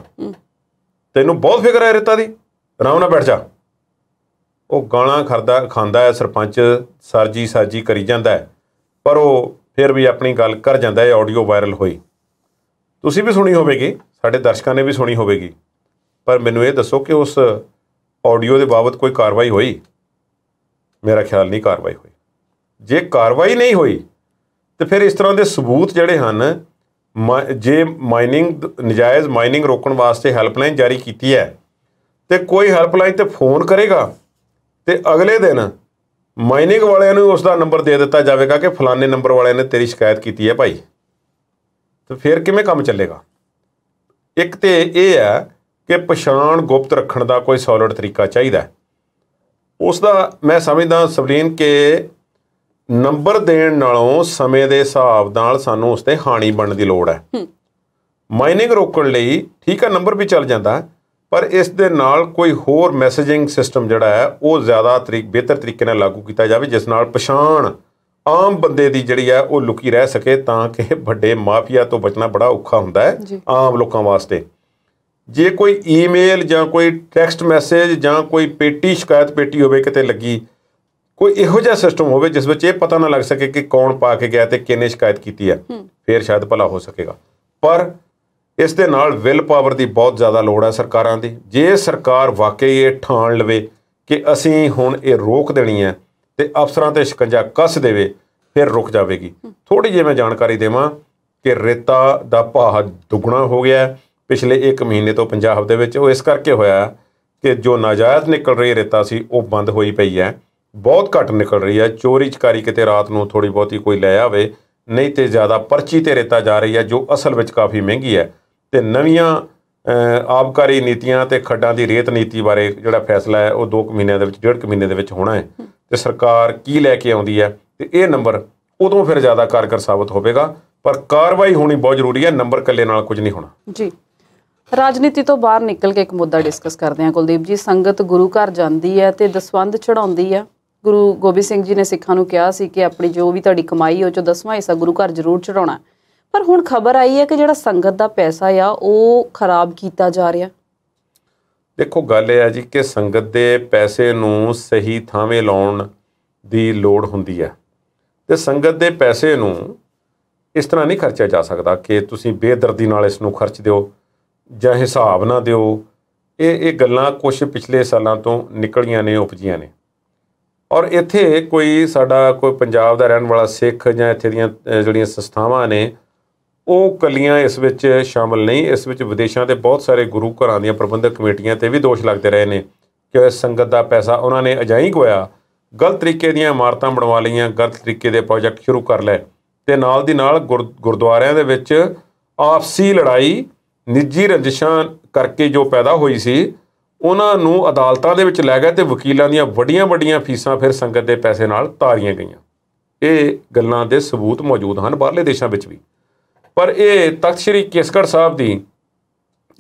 ਤੈਨੂੰ ਬਹੁਤ ਫਿਕਰ ਹੈ ਰੇਤਾ ਦੀ ਆਰਾਮ ਨਾਲ ਬੈਠ ਜਾ ਉਹ ਗਾਲਾਂ ਖਰਦਾ ਖਾਂਦਾ ਹੈ ਸਰਪੰਚ ਸਰਜੀ ਸਾਜੀ ਕਰੀ ਜਾਂਦਾ ਹੈ ਪਰ ਉਹ ਫਿਰ ਵੀ ਆਪਣੀ ਗੱਲ ਕਰ ਜਾਂਦਾ ਹੈ ਆਡੀਓ ਵਾਇਰਲ ਹੋਈ ਤੁਸੀਂ ਵੀ ਸੁਣੀ ਹੋਵੇਗੀ ਸਾਡੇ ਦਰਸ਼ਕਾਂ ਨੇ ਵੀ ਸੁਣੀ ਹੋਵੇਗੀ ਪਰ ਮੈਨੂੰ ਇਹ ਦੱਸੋ ਕਿ ਉਸ ਆਡੀਓ ਦੇ ਬਾਬਤ ਕੋਈ ਕਾਰਵਾਈ ਹੋਈ ਮੇਰਾ ਖਿਆਲ ਨਹੀਂ ਕਾਰਵਾਈ ਹੋਈ ਜੇ ਕਾਰਵਾਈ ਨਹੀਂ ਹੋਈ ਤੇ ਫਿਰ ਇਸ ਤਰ੍ਹਾਂ ਦੇ ਸਬੂਤ ਜਿਹੜੇ ਹਨ ਜੇ ਮਾਈਨਿੰਗ ਨਜਾਇਜ਼ ਮਾਈਨਿੰਗ ਰੋਕਣ ਵਾਸਤੇ ਹੈਲਪਲਾਈਨ ਜਾਰੀ ਕੀਤੀ ਹੈ ਤੇ ਕੋਈ ਹੈਲਪਲਾਈਨ ਤੇ ਫੋਨ ਕਰੇਗਾ ਤੇ ਅਗਲੇ ਦਿਨ ਮਾਈਨਿੰਗ ਵਾਲਿਆਂ ਨੂੰ ਉਸ ਦਾ ਨੰਬਰ ਦੇ ਦਿੱਤਾ ਜਾਵੇਗਾ ਕਿ ਫਲਾਣੇ ਨੰਬਰ ਵਾਲਿਆਂ ਨੇ ਤੇਰੀ ਸ਼ਿਕਾਇਤ ਕੀਤੀ ਹੈ ਭਾਈ ਤੇ ਫਿਰ ਕਿਵੇਂ ਕੰਮ ਚੱਲੇਗਾ ਇੱਕ ਤੇ ਇਹ ਹੈ ਕਿ ਪਛਾਣ ਗੁਪਤ ਰੱਖਣ ਦਾ ਕੋਈ ਸੌਲਿਡ ਤਰੀਕਾ ਚਾਹੀਦਾ ਉਸ ਦਾ ਮੈਂ ਸਮਝਦਾ ਸਬਰੀਨ ਕਿ ਨੰਬਰ ਦੇਣ ਨਾਲੋਂ ਸਮੇਂ ਦੇ ਹਿਸਾਬ ਨਾਲ ਸਾਨੂੰ ਉਸ ਤੇ ਹਾਨੀ ਬਣਨ ਦੀ ਲੋੜ ਹੈ ਮਾਈਨਿੰਗ ਰੋਕਣ ਲਈ ਠੀਕ ਹੈ ਨੰਬਰ ਵੀ ਚੱਲ ਜਾਂਦਾ ਪਰ ਇਸ ਦੇ ਨਾਲ ਕੋਈ ਹੋਰ ਮੈਸੇਜਿੰਗ ਸਿਸਟਮ ਜਿਹੜਾ ਹੈ ਉਹ ਜ਼ਿਆਦਾ ਤਰੀਕ ਬਿਹਤਰ ਤਰੀਕੇ ਨਾਲ ਲਾਗੂ ਕੀਤਾ ਜਾਵੇ ਜਿਸ ਨਾਲ ਪਛਾਣ ਆਮ ਬੰਦੇ ਦੀ ਜਿਹੜੀ ਹੈ ਉਹ ਲੁਕੀ ਰਹਿ ਸਕੇ ਤਾਂ ਕਿ ਵੱਡੇ ਮਾਫੀਆ ਤੋਂ ਬਚਣਾ ਬੜਾ ਔਖਾ ਹੁੰਦਾ ਹੈ ਆਮ ਲੋਕਾਂ ਵਾਸਤੇ ਜੇ ਕੋਈ ਈਮੇਲ ਜਾਂ ਕੋਈ ਟੈਕਸਟ ਮੈਸੇਜ ਜਾਂ ਕੋਈ ਪੇਟੀ ਸ਼ਿਕਾਇਤ ਪੇਟੀ ਹੋਵੇ ਕਿਤੇ ਲੱਗੀ ਕੋਈ ਇਹੋ ਜਿਹਾ ਸਿਸਟਮ ਹੋਵੇ ਜਿਸ ਵਿੱਚ ਇਹ ਪਤਾ ਨਾ ਲੱਗ ਸਕੇ ਕਿ ਕੌਣ ਪਾ ਕੇ ਗਿਆ ਤੇ ਕਿਨੇ ਸ਼ਿਕਾਇਤ ਕੀਤੀ ਹੈ ਫਿਰ ਸ਼ਾਇਦ ਭਲਾ ਹੋ ਸਕੇਗਾ ਪਰ ਇਸ ਦੇ ਨਾਲ ਵਿਲ ਪਾਵਰ ਦੀ ਬਹੁਤ ਜ਼ਿਆਦਾ ਲੋੜ ਹੈ ਸਰਕਾਰਾਂ ਦੀ ਜੇ ਸਰਕਾਰ ਵਾਕਈ ਇਹ ਠਾਣ ਲਵੇ ਕਿ ਅਸੀਂ ਹੁਣ ਇਹ ਰੋਕ ਦੇਣੀ ਹੈ ਤੇ ਅਫਸਰਾਂ ਤੇ ਸ਼ਿਕੰਜਾ ਕੱਸ ਦੇਵੇ ਫਿਰ ਰੁਕ ਜਾਵੇਗੀ ਥੋੜੀ ਜਿਹੀ ਮੈਂ ਜਾਣਕਾਰੀ ਦੇਵਾਂ ਕਿ ਰੇਤਾ ਦਾ ਭਾਅ ਦੁੱਗਣਾ ਹੋ ਗਿਆ ਪਿਛਲੇ 1 ਮਹੀਨੇ ਤੋਂ ਪੰਜਾਬ ਦੇ ਵਿੱਚ ਉਹ ਇਸ ਕਰਕੇ ਹੋਇਆ ਕਿ ਜੋ ਨਾਜਾਇਜ਼ ਨਿਕਲ ਰਹੀ ਰੇਤਾ ਸੀ ਉਹ ਬੰਦ ਹੋਈ ਪਈ ਹੈ ਬਹੁਤ ਘੱਟ ਨਿਕਲ ਰਹੀ ਹੈ ਚੋਰੀ ਚਕਾਰੀ ਕਿਤੇ ਰਾਤ ਨੂੰ ਥੋੜੀ ਬਹੁਤੀ ਕੋਈ ਲੈ ਆਵੇ ਨਹੀਂ ਤੇ ਜ਼ਿਆਦਾ ਪਰਚੀ ਤੇ ਰੇਤਾ ਜਾ ਰਹੀ ਹੈ ਜੋ ਅਸਲ ਵਿੱਚ ਕਾਫੀ ਮਹਿੰਗੀ ਹੈ ਤੇ ਨਵੀਆਂ ਆਬਕਾਰੀ ਨੀਤੀਆਂ ਤੇ ਖੱਡਾਂ ਦੀ ਰੇਤ ਨੀਤੀ ਬਾਰੇ ਜਿਹੜਾ ਫੈਸਲਾ ਹੈ ਉਹ 2 ਮਹੀਨਿਆਂ ਦੇ ਵਿੱਚ ਡੇਢ ਮਹੀਨੇ ਦੇ ਵਿੱਚ ਹੋਣਾ ਹੈ ਤੇ ਸਰਕਾਰ ਕੀ ਲੈ ਕੇ ਆਉਂਦੀ ਹੈ ਤੇ ਇਹ ਨੰਬਰ ਉਦੋਂ ਫਿਰ ਜ਼ਿਆਦਾ ਕਾਰਗਰ ਸਾਬਤ ਹੋਵੇਗਾ ਪਰ ਕਾਰਵਾਈ ਹੋਣੀ ਬਹੁਤ ਜ਼ਰੂਰੀ ਹੈ ਨੰਬਰ ਇਕੱਲੇ ਨਾਲ ਕੁਝ ਨਹੀਂ ਹੋਣਾ ਜੀ ਰਾਜਨੀਤੀ ਤੋਂ ਬਾਹਰ ਨਿਕਲ ਕੇ ਇੱਕ ਮੁੱਦਾ ਡਿਸਕਸ ਕਰਦੇ ਹਾਂ ਕੁਲਦੀਪ ਜੀ ਸੰਗਤ ਗੁਰੂ ਘਰ ਜਾਂਦੀ ਹੈ ਤੇ ਦਸਵੰਦ ਚੜਾਉਂਦੀ ਹੈ ਗੁਰੂ ਗੋਬਿੰਦ ਸਿੰਘ ਜੀ ਨੇ ਸਿੱਖਾਂ ਨੂੰ ਕਿਹਾ ਸੀ ਕਿ ਆਪਣੀ ਜੋ ਵੀ ਤੁਹਾਡੀ ਕਮਾਈ ਹੋ ਚੋਂ ਦਸਵਾਂ ਹਿੱਸਾ ਗੁਰੂ ਘਰ ਜ਼ਰੂਰ ਚੜਾਉਣਾ ਪਰ ਹੁਣ ਖਬਰ ਆਈ ਹੈ ਕਿ ਜਿਹੜਾ ਸੰਗਤ ਦਾ ਪੈਸਾ ਆ ਉਹ ਖਰਾਬ ਕੀਤਾ ਜਾ ਰਿਹਾ ਦੇਖੋ ਗੱਲ ਇਹ ਆ ਜੀ ਕਿ ਸੰਗਤ ਦੇ ਪੈਸੇ ਨੂੰ ਸਹੀ ਥਾਵੇਂ ਲਾਉਣ ਦੀ ਲੋੜ ਹੁੰਦੀ ਹੈ ਤੇ ਸੰਗਤ ਦੇ ਪੈਸੇ ਨੂੰ ਇਸ ਤਰ੍ਹਾਂ ਨਹੀਂ ਖਰਚਿਆ ਜਾ ਸਕਦਾ ਕਿ ਤੁਸੀਂ ਬੇਦਰਦੀ ਨਾਲ ਇਸ ਨੂੰ ਖਰਚ ਦਿਓ ਜਾਂ ਹਿਸਾਬ ਨਾ ਦਿਓ ਇਹ ਇਹ ਗੱਲਾਂ ਕੁਝ ਪਿਛਲੇ ਸਾਲਾਂ ਤੋਂ ਨਿਕਲੀਆਂ ਨੇ ਉਪਜੀਆਂ ਨੇ ਔਰ ਇੱਥੇ ਕੋਈ ਸਾਡਾ ਕੋਈ ਪੰਜਾਬ ਦਾ ਰਹਿਣ ਵਾਲਾ ਸਿੱਖ ਜਾਂ ਇੱਥੇ ਦੀਆਂ ਜਿਹੜੀਆਂ ਸੰਸਥਾਵਾਂ ਨੇ ਉਹ ਕਲੀਆਂ ਇਸ ਵਿੱਚ ਸ਼ਾਮਲ ਨਹੀਂ ਇਸ ਵਿੱਚ ਵਿਦੇਸ਼ਾਂ ਦੇ ਬਹੁਤ ਸਾਰੇ ਗੁਰੂ ਘਰਾਂ ਦੀਆਂ ਪ੍ਰਬੰਧਕ ਕਮੇਟੀਆਂ ਤੇ ਵੀ ਦੋਸ਼ ਲੱਗਦੇ ਰਹੇ ਨੇ ਕਿ ਉਹ ਸੰਗਤ ਦਾ ਪੈਸਾ ਉਹਨਾਂ ਨੇ ਅਜਾਈ ਗੋਇਆ ਗਲਤ ਤਰੀਕੇ ਦੀਆਂ ਇਮਾਰਤਾਂ ਬਣਵਾ ਲਈਆਂ ਗਲਤ ਤਰੀਕੇ ਦੇ ਪ੍ਰੋਜੈਕਟ ਸ਼ੁਰੂ ਕਰ ਲਏ ਤੇ ਨਾਲ ਦੀ ਨਾਲ ਗੁਰਦੁਆਰਿਆਂ ਦੇ ਵਿੱਚ ਆਪਸੀ ਲੜਾਈ ਨਿੱਜੀ ਰੰਜਿਸ਼ਾਂ ਕਰਕੇ ਜੋ ਪੈਦਾ ਹੋਈ ਸੀ ਉਹਨਾਂ ਨੂੰ ਅਦਾਲਤਾਂ ਦੇ ਵਿੱਚ ਲੈ ਗਏ ਤੇ ਵਕੀਲਾਂ ਦੀਆਂ ਵੱਡੀਆਂ-ਵੱਡੀਆਂ ਫੀਸਾਂ ਫਿਰ ਸੰਗਤ ਦੇ ਪੈਸੇ ਨਾਲ ਤਾਰੀਆਂ ਗਈਆਂ ਇਹ ਗੱਲਾਂ ਦੇ ਸਬੂਤ ਮੌਜੂਦ ਹਨ ਬਾਹਰਲੇ ਦੇਸ਼ਾਂ ਵਿੱਚ ਵੀ ਪਰ ਇਹ ਤਖਤ ਸ੍ਰੀ ਕੇਸਗੜ ਸਾਹਿਬ ਦੀ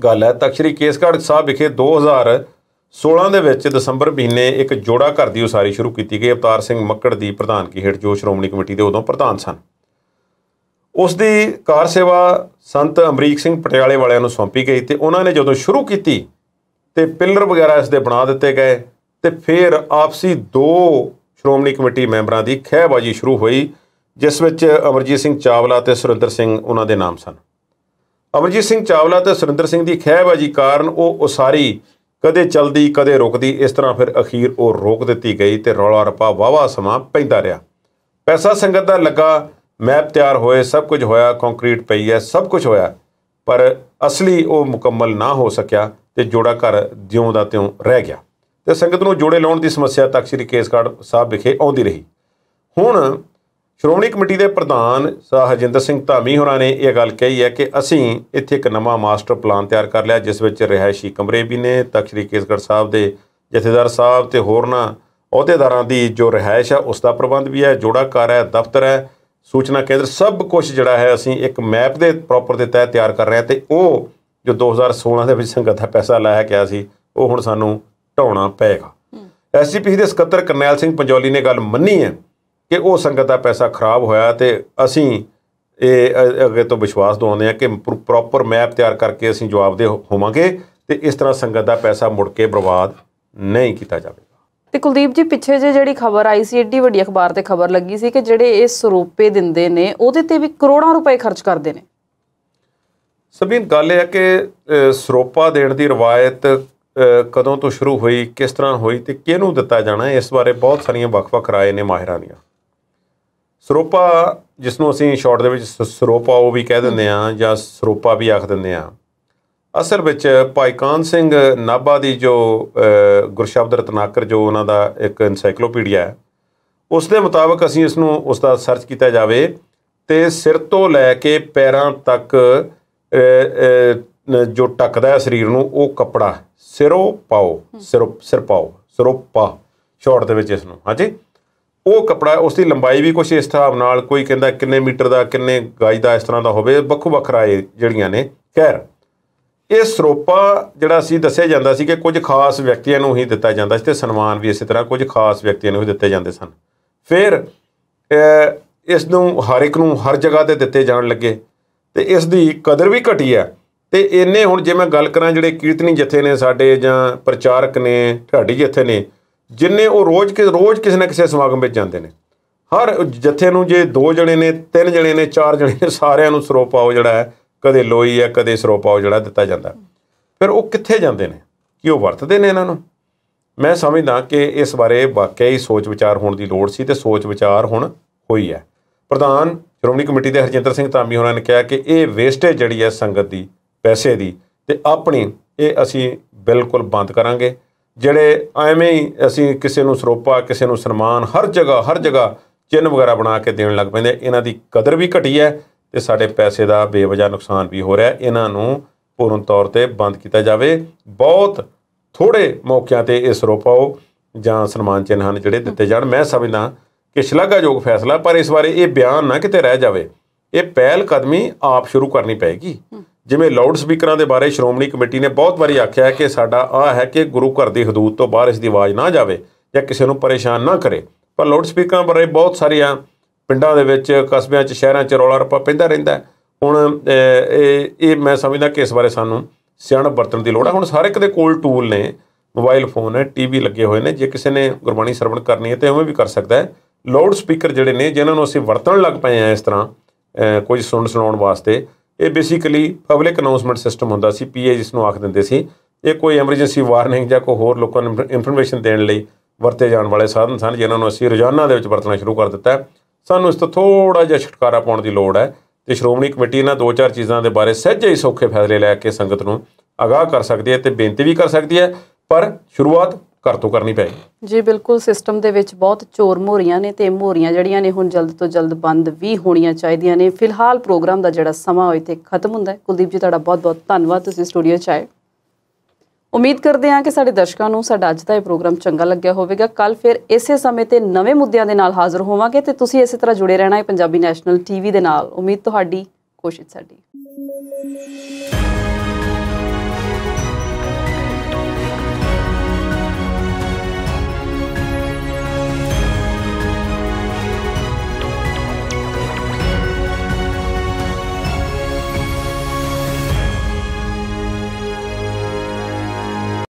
ਗੱਲ ਹੈ ਤਖਤ ਸ੍ਰੀ ਕੇਸਗੜ ਸਾਹਿਬ ਵਿਖੇ 2016 ਦੇ ਵਿੱਚ ਦਸੰਬਰ ਮਹੀਨੇ ਇੱਕ ਜੋੜਾ ਘਰ ਦੀ ਉਸਾਰੀ ਸ਼ੁਰੂ ਕੀਤੀ ਗਈ ਅਵਤਾਰ ਸਿੰਘ ਮੱਕੜ ਦੀ ਪ੍ਰਧਾਨਗੀ ਹੇਠ ਜੋ ਸ਼੍ਰੋਮਣੀ ਕਮੇਟੀ ਦੇ ਉਦੋਂ ਪ੍ਰਧਾਨ ਸਨ ਉਸ ਦੀ ਕਾਰ ਸੇਵਾ ਸੰਤ ਅਮਰੀਕ ਸਿੰਘ ਪਟਿਆਲੇ ਵਾਲਿਆਂ ਨੂੰ ਸੌਂਪੀ ਗਈ ਤੇ ਉਹਨਾਂ ਨੇ ਜਦੋਂ ਸ਼ੁਰੂ ਕੀਤੀ ਤੇ ਪਿਲਰ ਵਗੈਰਾ ਇਸ ਦੇ ਬਣਾ ਦਿੱਤੇ ਗਏ ਤੇ ਫਿਰ ਆਪਸੀ ਦੋ ਸ਼੍ਰੋਮਣੀ ਕਮੇਟੀ ਮੈਂਬਰਾਂ ਦੀ ਖਹਿਬਾਜੀ ਸ਼ੁਰੂ ਹੋਈ ਜਿਸ ਵਿੱਚ ਅਮਰਜੀਤ ਸਿੰਘ ਚਾਵਲਾ ਤੇ ਸੁਰਿੰਦਰ ਸਿੰਘ ਉਹਨਾਂ ਦੇ ਨਾਮ ਸਨ ਅਮਰਜੀਤ ਸਿੰਘ ਚਾਵਲਾ ਤੇ ਸੁਰਿੰਦਰ ਸਿੰਘ ਦੀ ਖਹਿਬਾਜੀ ਕਾਰਨ ਉਹ ਉਸਾਰੀ ਕਦੇ ਚਲਦੀ ਕਦੇ ਰੁਕਦੀ ਇਸ ਤਰ੍ਹਾਂ ਫਿਰ ਅਖੀਰ ਉਹ ਰੋਕ ਦਿੱਤੀ ਗਈ ਤੇ ਰੌਲਾ ਰਪਾ ਵਾਵਾ ਸਮਾਂ ਪੈਂਦਾ ਰਿਹਾ ਪੈਸਾ ਸੰਗਤ ਦਾ ਲੱਗਾ ਮੈਪ ਤਿਆਰ ਹੋਏ ਸਭ ਕੁਝ ਹੋਇਆ ਕੰਕਰੀਟ ਪਈ ਹੈ ਸਭ ਕੁਝ ਹੋਇਆ ਪਰ ਅਸਲੀ ਉਹ ਮੁਕੰਮਲ ਨਾ ਹੋ ਸਕਿਆ ਤੇ ਜੋੜਾ ਘਰ ਜਿਉਂ ਦਾ ਤਿਉਂ ਰਹਿ ਗਿਆ ਤੇ ਸੰਗਤ ਨੂੰ ਜੋੜੇ ਲਾਉਣ ਦੀ ਸਮੱਸਿਆ ਤੱਕ ਸ੍ਰੀ ਕੇਸਗੜ੍ਹ ਸਾਹਿਬ ਵਿਖੇ ਆਉਂਦੀ ਰਹੀ ਹੁਣ ਸ਼੍ਰੋਮਣੀ ਕਮੇਟੀ ਦੇ ਪ੍ਰਧਾਨ ਸਾਹ ਸਿੰਘ ਧਾਮੀ ਹੋਰਾਂ ਨੇ ਇਹ ਗੱਲ ਕਹੀ ਹੈ ਕਿ ਅਸੀਂ ਇੱਥੇ ਇੱਕ ਨਵਾਂ ਮਾਸਟਰ ਪਲਾਨ ਤਿਆਰ ਕਰ ਲਿਆ ਜਿਸ ਵਿੱਚ ਰਿਹਾਇਸ਼ੀ ਕਮਰੇ ਵੀ ਨੇ ਤਖਤ ਸ੍ਰੀ ਕੇਸਗੜ੍ਹ ਸਾਹਿਬ ਦੇ ਜਥੇਦਾਰ ਸਾਹਿਬ ਤੇ ਹੋਰਨਾ ਅਹੁਦੇਦਾਰਾਂ ਦੀ ਜੋ ਰਿਹਾਇਸ਼ ਹੈ ਉਸ ਦਾ ਪ੍ਰਬੰਧ ਵੀ ਹੈ ਜੋੜਾ ਘਰ ਹੈ ਦਫ਼ਤਰ ਹੈ ਸੂਚਨਾ ਕੇਂਦਰ ਸਭ ਕੁਝ ਜਿਹੜਾ ਹੈ ਅਸੀਂ ਇੱਕ ਮੈਪ ਦੇ ਪ੍ਰੋਪਰ ਦੇ ਤਹਿ ਤਿਆਰ ਕਰ ਰਹੇ ਹਾਂ ਤੇ ਉਹ ਜੋ 2016 ਦੇ ਵਿੱਚ ਸੰਗਤ ਦਾ ਪੈਸਾ ਲਾਇਆ ਗਿਆ ਸੀ ਉਹ ਹੁਣ ਸਾਨੂੰ ਢਾਉਣਾ ਪਏਗਾ ਐਸਜੀਪੀ ਦੇ ਸਕੱਤਰ ਕਰਨੈਲ ਸਿੰਘ ਪੰਜੋਲੀ ਨੇ ਗੱਲ ਮੰਨੀ ਹੈ ਕਿ ਉਹ ਸੰਗਤ ਦਾ ਪੈਸਾ ਖਰਾਬ ਹੋਇਆ ਤੇ ਅਸੀਂ ਇਹ ਅੱਗੇ ਤੋਂ ਵਿਸ਼ਵਾਸ ਦਵਾਉਂਦੇ ਆ ਕਿ ਪ੍ਰੋਪਰ ਮੈਪ ਤਿਆਰ ਕਰਕੇ ਅਸੀਂ ਜਵਾਬਦੇ ਹੋਵਾਂਗੇ ਤੇ ਇਸ ਤਰ੍ਹਾਂ ਸੰਗਤ ਦਾ ਪੈਸਾ ਮੁੜ ਕੇ ਬਰਬਾਦ ਨਹੀਂ ਕੀਤਾ ਜਾਵੇਗਾ ਤੇ ਕੁਲਦੀਪ ਜੀ ਪਿੱਛੇ ਜੇ ਜਿਹੜੀ ਖਬਰ ਆਈ ਸੀ ਏਡੀ ਵੱਡੀ ਅਖਬਾਰ ਤੇ ਖਬਰ ਲੱਗੀ ਸੀ ਕਿ ਜਿਹੜੇ ਇਹ ਸਰੂਪੇ ਦਿੰਦੇ ਨੇ ਉਹਦੇ ਤੇ ਵੀ ਕਰੋੜਾਂ ਰੁਪਏ ਖਰਚ ਕਰਦੇ ਨੇ ਸਭੀਨ ਗੱਲ ਇਹ ਹੈ ਕਿ ਸਰੋਪਾ ਦੇਣ ਦੀ ਰਵਾਇਤ ਕਦੋਂ ਤੋਂ ਸ਼ੁਰੂ ਹੋਈ ਕਿਸ ਤਰ੍ਹਾਂ ਹੋਈ ਤੇ ਕਿਹਨੂੰ ਦਿੱਤਾ ਜਾਣਾ ਇਸ ਬਾਰੇ ਬਹੁਤ ਸਾਰੀਆਂ ਵੱਖ-ਵੱਖ ਨੇ ਮਾਹਿਰਾਂ ਦੀਆਂ ਸਰੋਪਾ ਜਿਸ ਨੂੰ ਅਸੀਂ ਸ਼ਾਰਟ ਦੇ ਵਿੱਚ ਸਰੋਪਾ ਉਹ ਵੀ ਕਹਿ ਦਿੰਦੇ ਆ ਜਾਂ ਸਰੋਪਾ ਵੀ ਆਖ ਦਿੰਦੇ ਆ ਅਸਲ ਵਿੱਚ ਕਾਨ ਸਿੰਘ ਨਾਭਾ ਦੀ ਜੋ ਗੁਰਸ਼ਬਦ ਰਤਨਾਕਰ ਜੋ ਉਹਨਾਂ ਦਾ ਇੱਕ ਐਨਸਾਈਕਲੋਪੀਡੀਆ ਹੈ ਉਸ ਦੇ ਮੁਤਾਬਕ ਅਸੀਂ ਇਸ ਨੂੰ ਉਸ ਦਾ ਸਰਚ ਕੀਤਾ ਜਾਵੇ ਤੇ ਸਿਰ ਤੋਂ ਲੈ ਕੇ ਪੈਰਾਂ ਤੱਕ ਜੋ ਟੱਕਦਾ ਹੈ ਸਰੀਰ ਨੂੰ ਉਹ ਕਪੜਾ ਸਿਰੋ ਪਾਓ ਸਿਰੋ ਸਿਰ ਪਾਓ ਸਰੋਪਾ ਸ਼ਾਰਟ ਦੇ ਵਿੱਚ ਇਸ ਨੂੰ ਹਾਂਜੀ ਉਹ ਕਪੜਾ ਉਸ ਦੀ ਲੰਬਾਈ ਵੀ ਕੁਝ ਇਸ ਹਿਸਾਬ ਨਾਲ ਕੋਈ ਕਹਿੰਦਾ ਕਿੰਨੇ ਮੀਟਰ ਦਾ ਕਿੰਨੇ ਗਾਜ ਦਾ ਇਸ ਤਰ੍ਹਾਂ ਦਾ ਹੋਵੇ ਵੱਖੋ ਇਹ ਜਿਹੜੀਆਂ ਨੇ ਖੈਰ ਇਹ ਸਰੋਪਾ ਜਿਹੜਾ ਸੀ ਦੱਸਿਆ ਜਾਂਦਾ ਸੀ ਕਿ ਕੁਝ ਖਾਸ ਵਿਅਕਤੀਆਂ ਨੂੰ ਹੀ ਦਿੱਤਾ ਜਾਂਦਾ ਸੀ ਤੇ ਸਨਮਾਨ ਵੀ ਇਸੇ ਤਰ੍ਹਾਂ ਕੁਝ ਖਾਸ ਵਿਅਕਤੀਆਂ ਨੂੰ ਹੀ ਦਿੱਤੇ ਜਾਂਦੇ ਸਨ ਫਿਰ ਇਸ ਨੂੰ ਹਰ ਇੱਕ ਨੂੰ ਹਰ ਜਗ੍ਹਾ ਤੇ ਦਿੱਤੇ ਜਾਣ ਲੱਗੇ ਤੇ ਇਸ ਦੀ ਕਦਰ ਵੀ ਘਟੀ ਹੈ ਤੇ ਇੰਨੇ ਹੁਣ ਜੇ ਮੈਂ ਗੱਲ ਕਰਾਂ ਜਿਹੜੇ ਕੀਰਤਨੀ ਜਥੇ ਨੇ ਸਾਡੇ ਜਾਂ ਪ੍ਰਚਾਰਕ ਨੇ ਢਾਡੀ ਜਥੇ ਨੇ ਜਿੰਨੇ ਉਹ ਰੋਜ਼ ਕਿ ਰੋਜ਼ ਕਿਸੇ ਨਾ ਕਿਸੇ ਸਮਾਗਮ ਵਿੱਚ ਜਾਂਦੇ ਨੇ ਹਰ ਜਥੇ ਨੂੰ ਜੇ ਦੋ ਜਣੇ ਨੇ ਤਿੰਨ ਜਣੇ ਨੇ ਚਾਰ ਜਣੇ ਨੇ ਸਾਰਿਆਂ ਨੂੰ ਸਰੋਪਾਓ ਜਿਹੜਾ ਹੈ ਕਦੇ ਲੋਈ ਹੈ ਕਦੇ ਸਰੋਪਾਓ ਜਿਹੜਾ ਦਿੱਤਾ ਜਾਂਦਾ ਫਿਰ ਉਹ ਕਿੱਥੇ ਜਾਂਦੇ ਨੇ ਕਿ ਉਹ ਵਰਤਦੇ ਨੇ ਇਹਨਾਂ ਨੂੰ ਮੈਂ ਸਮਝਦਾ ਕਿ ਇਸ ਬਾਰੇ ਵਾਕਿਆ ਹੀ ਸੋਚ ਵਿਚਾਰ ਹੋਣ ਦੀ ਲੋੜ ਸੀ ਤੇ ਸੋਚ ਵਿਚਾਰ ਹੁਣ ਹੋਈ ਹੈ ਪ੍ਰਧਾਨ ਸ਼੍ਰੋਮਣੀ ਕਮੇਟੀ ਦੇ ਹਰਜਿੰਦਰ ਸਿੰਘ ਧਾਮੀ ਹੋਰਾਂ ਨੇ ਕਿਹਾ ਕਿ ਇਹ ਵੇਸਟੇਜ ਜਿਹੜੀ ਹੈ ਸੰਗਤ ਦੀ ਪੈਸੇ ਦੀ ਤੇ ਆਪਣੀ ਇਹ ਅਸੀਂ ਬਿਲਕੁਲ ਬੰਦ ਕਰਾਂਗੇ ਜਿਹੜੇ ਐਵੇਂ ਹੀ ਅਸੀਂ ਕਿਸੇ ਨੂੰ ਸਰੋਪਾ ਕਿਸੇ ਨੂੰ ਸਨਮਾਨ ਹਰ ਜਗ੍ਹਾ ਹਰ ਜਗ੍ਹਾ ਚਿੰਨ ਵਗੈਰਾ ਬਣਾ ਕੇ ਦੇਣ ਲੱਗ ਪੈਂਦੇ ਇਹਨਾਂ ਦੀ ਕਦਰ ਵੀ ਘਟੀ ਹੈ ਤੇ ਸਾਡੇ ਪੈਸੇ ਦਾ ਬੇਵਜਾ ਨੁਕਸਾਨ ਵੀ ਹੋ ਰਿਹਾ ਇਹਨਾਂ ਨੂੰ ਪੂਰਨ ਤੌਰ ਤੇ ਬੰਦ ਕੀਤਾ ਜਾਵੇ ਬਹੁਤ ਥੋੜੇ ਮੌਕਿਆਂ ਤੇ ਇਹ ਸਰੋਪਾਓ ਜਾਂ ਸਨਮਾਨ ਚਿੰਨ ਹਨ ਜਿਹੜੇ ਦਿੱਤੇ ਜਾਣ ਮੈਂ ਸਮਝਦਾ ਕਿ ਸ਼ਲਾਘਾਯੋਗ ਫੈਸਲਾ ਪਰ ਇਸ ਬਾਰੇ ਇਹ ਬਿਆਨ ਨਾ ਕਿਤੇ ਰਹਿ ਜਾਵੇ ਇਹ ਪਹਿਲ ਕਦਮੀ ਆਪ ਸ਼ੁਰੂ ਕਰਨੀ ਪਏਗੀ ਜਿਵੇਂ ਲਾਊਡ ਸਪੀਕਰਾਂ ਦੇ ਬਾਰੇ ਸ਼੍ਰੋਮਣੀ ਕਮੇਟੀ ਨੇ ਬਹੁਤ ਵਾਰੀ ਆਖਿਆ ਹੈ ਕਿ ਸਾਡਾ ਆ ਹੈ ਕਿ ਗੁਰੂ ਘਰ ਦੀ ਹਦੂਦ ਤੋਂ ਬਾਹਰ ਇਸ ਦੀ ਆਵਾਜ਼ ਨਾ ਜਾਵੇ ਜਾਂ ਕਿਸੇ ਨੂੰ ਪਰੇਸ਼ਾਨ ਨਾ ਕਰੇ ਪਰ ਲਾਊਡ ਸਪੀਕਰਾਂ ਬਾਰੇ ਬਹੁਤ ਸਾਰੀਆਂ ਪਿੰਡਾਂ ਦੇ ਵਿੱਚ ਕਸਬਿਆਂ 'ਚ ਸ਼ਹਿਰਾਂ 'ਚ ਰੌਲਾ ਰੱਪਾ ਪੈਂਦਾ ਰਹਿੰਦਾ ਹੁਣ ਇਹ ਇਹ ਮੈਂ ਸਮਝਦਾ ਕਿ ਇਸ ਬਾਰੇ ਸਾਨੂੰ ਸਿਆਣ ਵਰਤਣ ਦੀ ਲੋੜ ਹੈ ਹੁਣ ਸਾਰੇ ਦੇ ਕੋਲ ਟੂਲ ਨੇ ਮੋਬਾਈਲ ਫੋਨ ਹੈ ਟੀਵੀ ਲੱਗੇ ਹੋਏ ਨੇ ਜੇ ਕਿਸੇ ਨੇ ਗੁਰਬਾਣੀ ਸਰਵਣ ਕਰਨੀ ਹੈ ਤੇ ਉਹ ਵੀ ਕਰ ਸਕਦਾ ਹੈ ਲਾਊਡ ਸਪੀਕਰ ਜਿਹੜੇ ਨੇ ਜਿਨ੍ਹਾਂ ਨੂੰ ਅਸੀਂ ਵਰਤਣ ਲੱਗ ਪਏ ਆ ਇਸ ਤਰ੍ਹਾਂ ਕੁਝ ਸੁਣ ਸੁਣਾਉਣ ਵਾਸਤੇ ਇਹ ਬੇਸਿਕਲੀ ਪਬਲਿਕ ਅਨਾਉਂਸਮੈਂਟ ਸਿਸਟਮ ਹੁੰਦਾ ਸੀ ਪੀਏ ਜਿਸ ਨੂੰ ਆਖ ਦਿੰਦੇ ਸੀ ਇਹ ਕੋਈ ਐਮਰਜੈਂਸੀ ਵਾਰਨਿੰਗ ਜਾਂ ਕੋਈ ਹੋਰ ਲੋਕਾਂ ਨੂੰ ਇਨਫੋਰਮੇਸ਼ਨ ਦੇਣ ਲਈ ਵਰਤੇ ਜਾਣ ਵਾਲੇ ਸਾਧਨ ਸਨ ਜਿਨ੍ਹਾਂ ਨੂੰ ਅਸੀਂ ਰੋਜ਼ਾਨਾ ਦੇ ਵਿੱਚ ਵਰਤਣਾ ਸ਼ੁਰੂ ਕਰ ਦਿੱਤਾ ਸਾਨੂੰ ਇਸ ਤੋਂ ਥੋੜਾ ਜਿਹਾ ਛੁਟਕਾਰਾ ਪਾਉਣ ਦੀ ਲੋੜ ਹੈ ਤੇ ਸ਼੍ਰੋਮਣੀ ਕਮੇਟੀ ਇਹਨਾਂ ਦੋ ਚਾਰ ਚੀਜ਼ਾਂ ਦੇ ਬਾਰੇ ਸਹਿਜੇ ਹੀ ਸੌਖੇ ਫੈਸਲੇ ਲੈ ਕੇ ਸੰਗਤ ਨੂੰ ਅਗਾਹ ਕਰ ਸਕਦੀ ਹੈ ਤੇ ਬੇਨਤੀ ਵੀ ਕਰ ਸਕਦੀ ਹੈ ਪਰ ਸ਼ੁਰੂਆਤ ਘਰ ਤੋਂ ਕਰਨੀ ਪਏ ਜੀ ਬਿਲਕੁਲ ਸਿਸਟਮ ਦੇ ਵਿੱਚ ਬਹੁਤ ਚੋਰ ਮੋਰੀਆਂ ਨੇ ਤੇ ਮੋਰੀਆਂ ਜਿਹੜੀਆਂ ਨੇ ਹੁਣ ਜਲਦ ਤੋਂ ਜਲਦ ਬੰਦ ਵੀ ਹੋਣੀਆਂ ਚਾਹੀਦੀਆਂ ਨੇ ਫਿਲਹਾਲ ਪ੍ਰੋਗਰਾਮ ਦਾ ਜਿਹੜਾ ਸਮਾਂ ਹੋਇ ਤੇ ਖਤਮ ਹੁੰਦਾ ਹੈ ਕੁਲਦੀਪ ਜੀ ਤੁਹਾਡਾ ਬਹੁਤ-ਬਹੁਤ ਧੰਨਵਾਦ ਤੁਸੀਂ ਸਟੂਡੀਓ 'ਚ ਆਏ ਉਮੀਦ ਕਰਦੇ ਹਾਂ ਕਿ ਸਾਡੇ ਦਰਸ਼ਕਾਂ ਨੂੰ ਸਾਡਾ ਅੱਜ ਦਾ ਇਹ ਪ੍ਰੋਗਰਾਮ ਚੰਗਾ ਲੱਗਿਆ ਹੋਵੇਗਾ ਕੱਲ ਫਿਰ ਇਸੇ ਸਮੇਂ ਤੇ ਨਵੇਂ ਮੁੱਦਿਆਂ ਦੇ ਨਾਲ ਹਾਜ਼ਰ ਹੋਵਾਂਗੇ ਤੇ ਤੁਸੀਂ ਇਸੇ ਤਰ੍ਹਾਂ ਜੁੜੇ ਰਹਿਣਾ ਹੈ ਪੰਜਾਬੀ ਨੈਸ਼ਨਲ ਟੀਵੀ ਦੇ ਨਾਲ ਉਮੀਦ ਤੁਹਾਡੀ ਕੋਸ਼ਿਸ਼ ਸਾਡੀ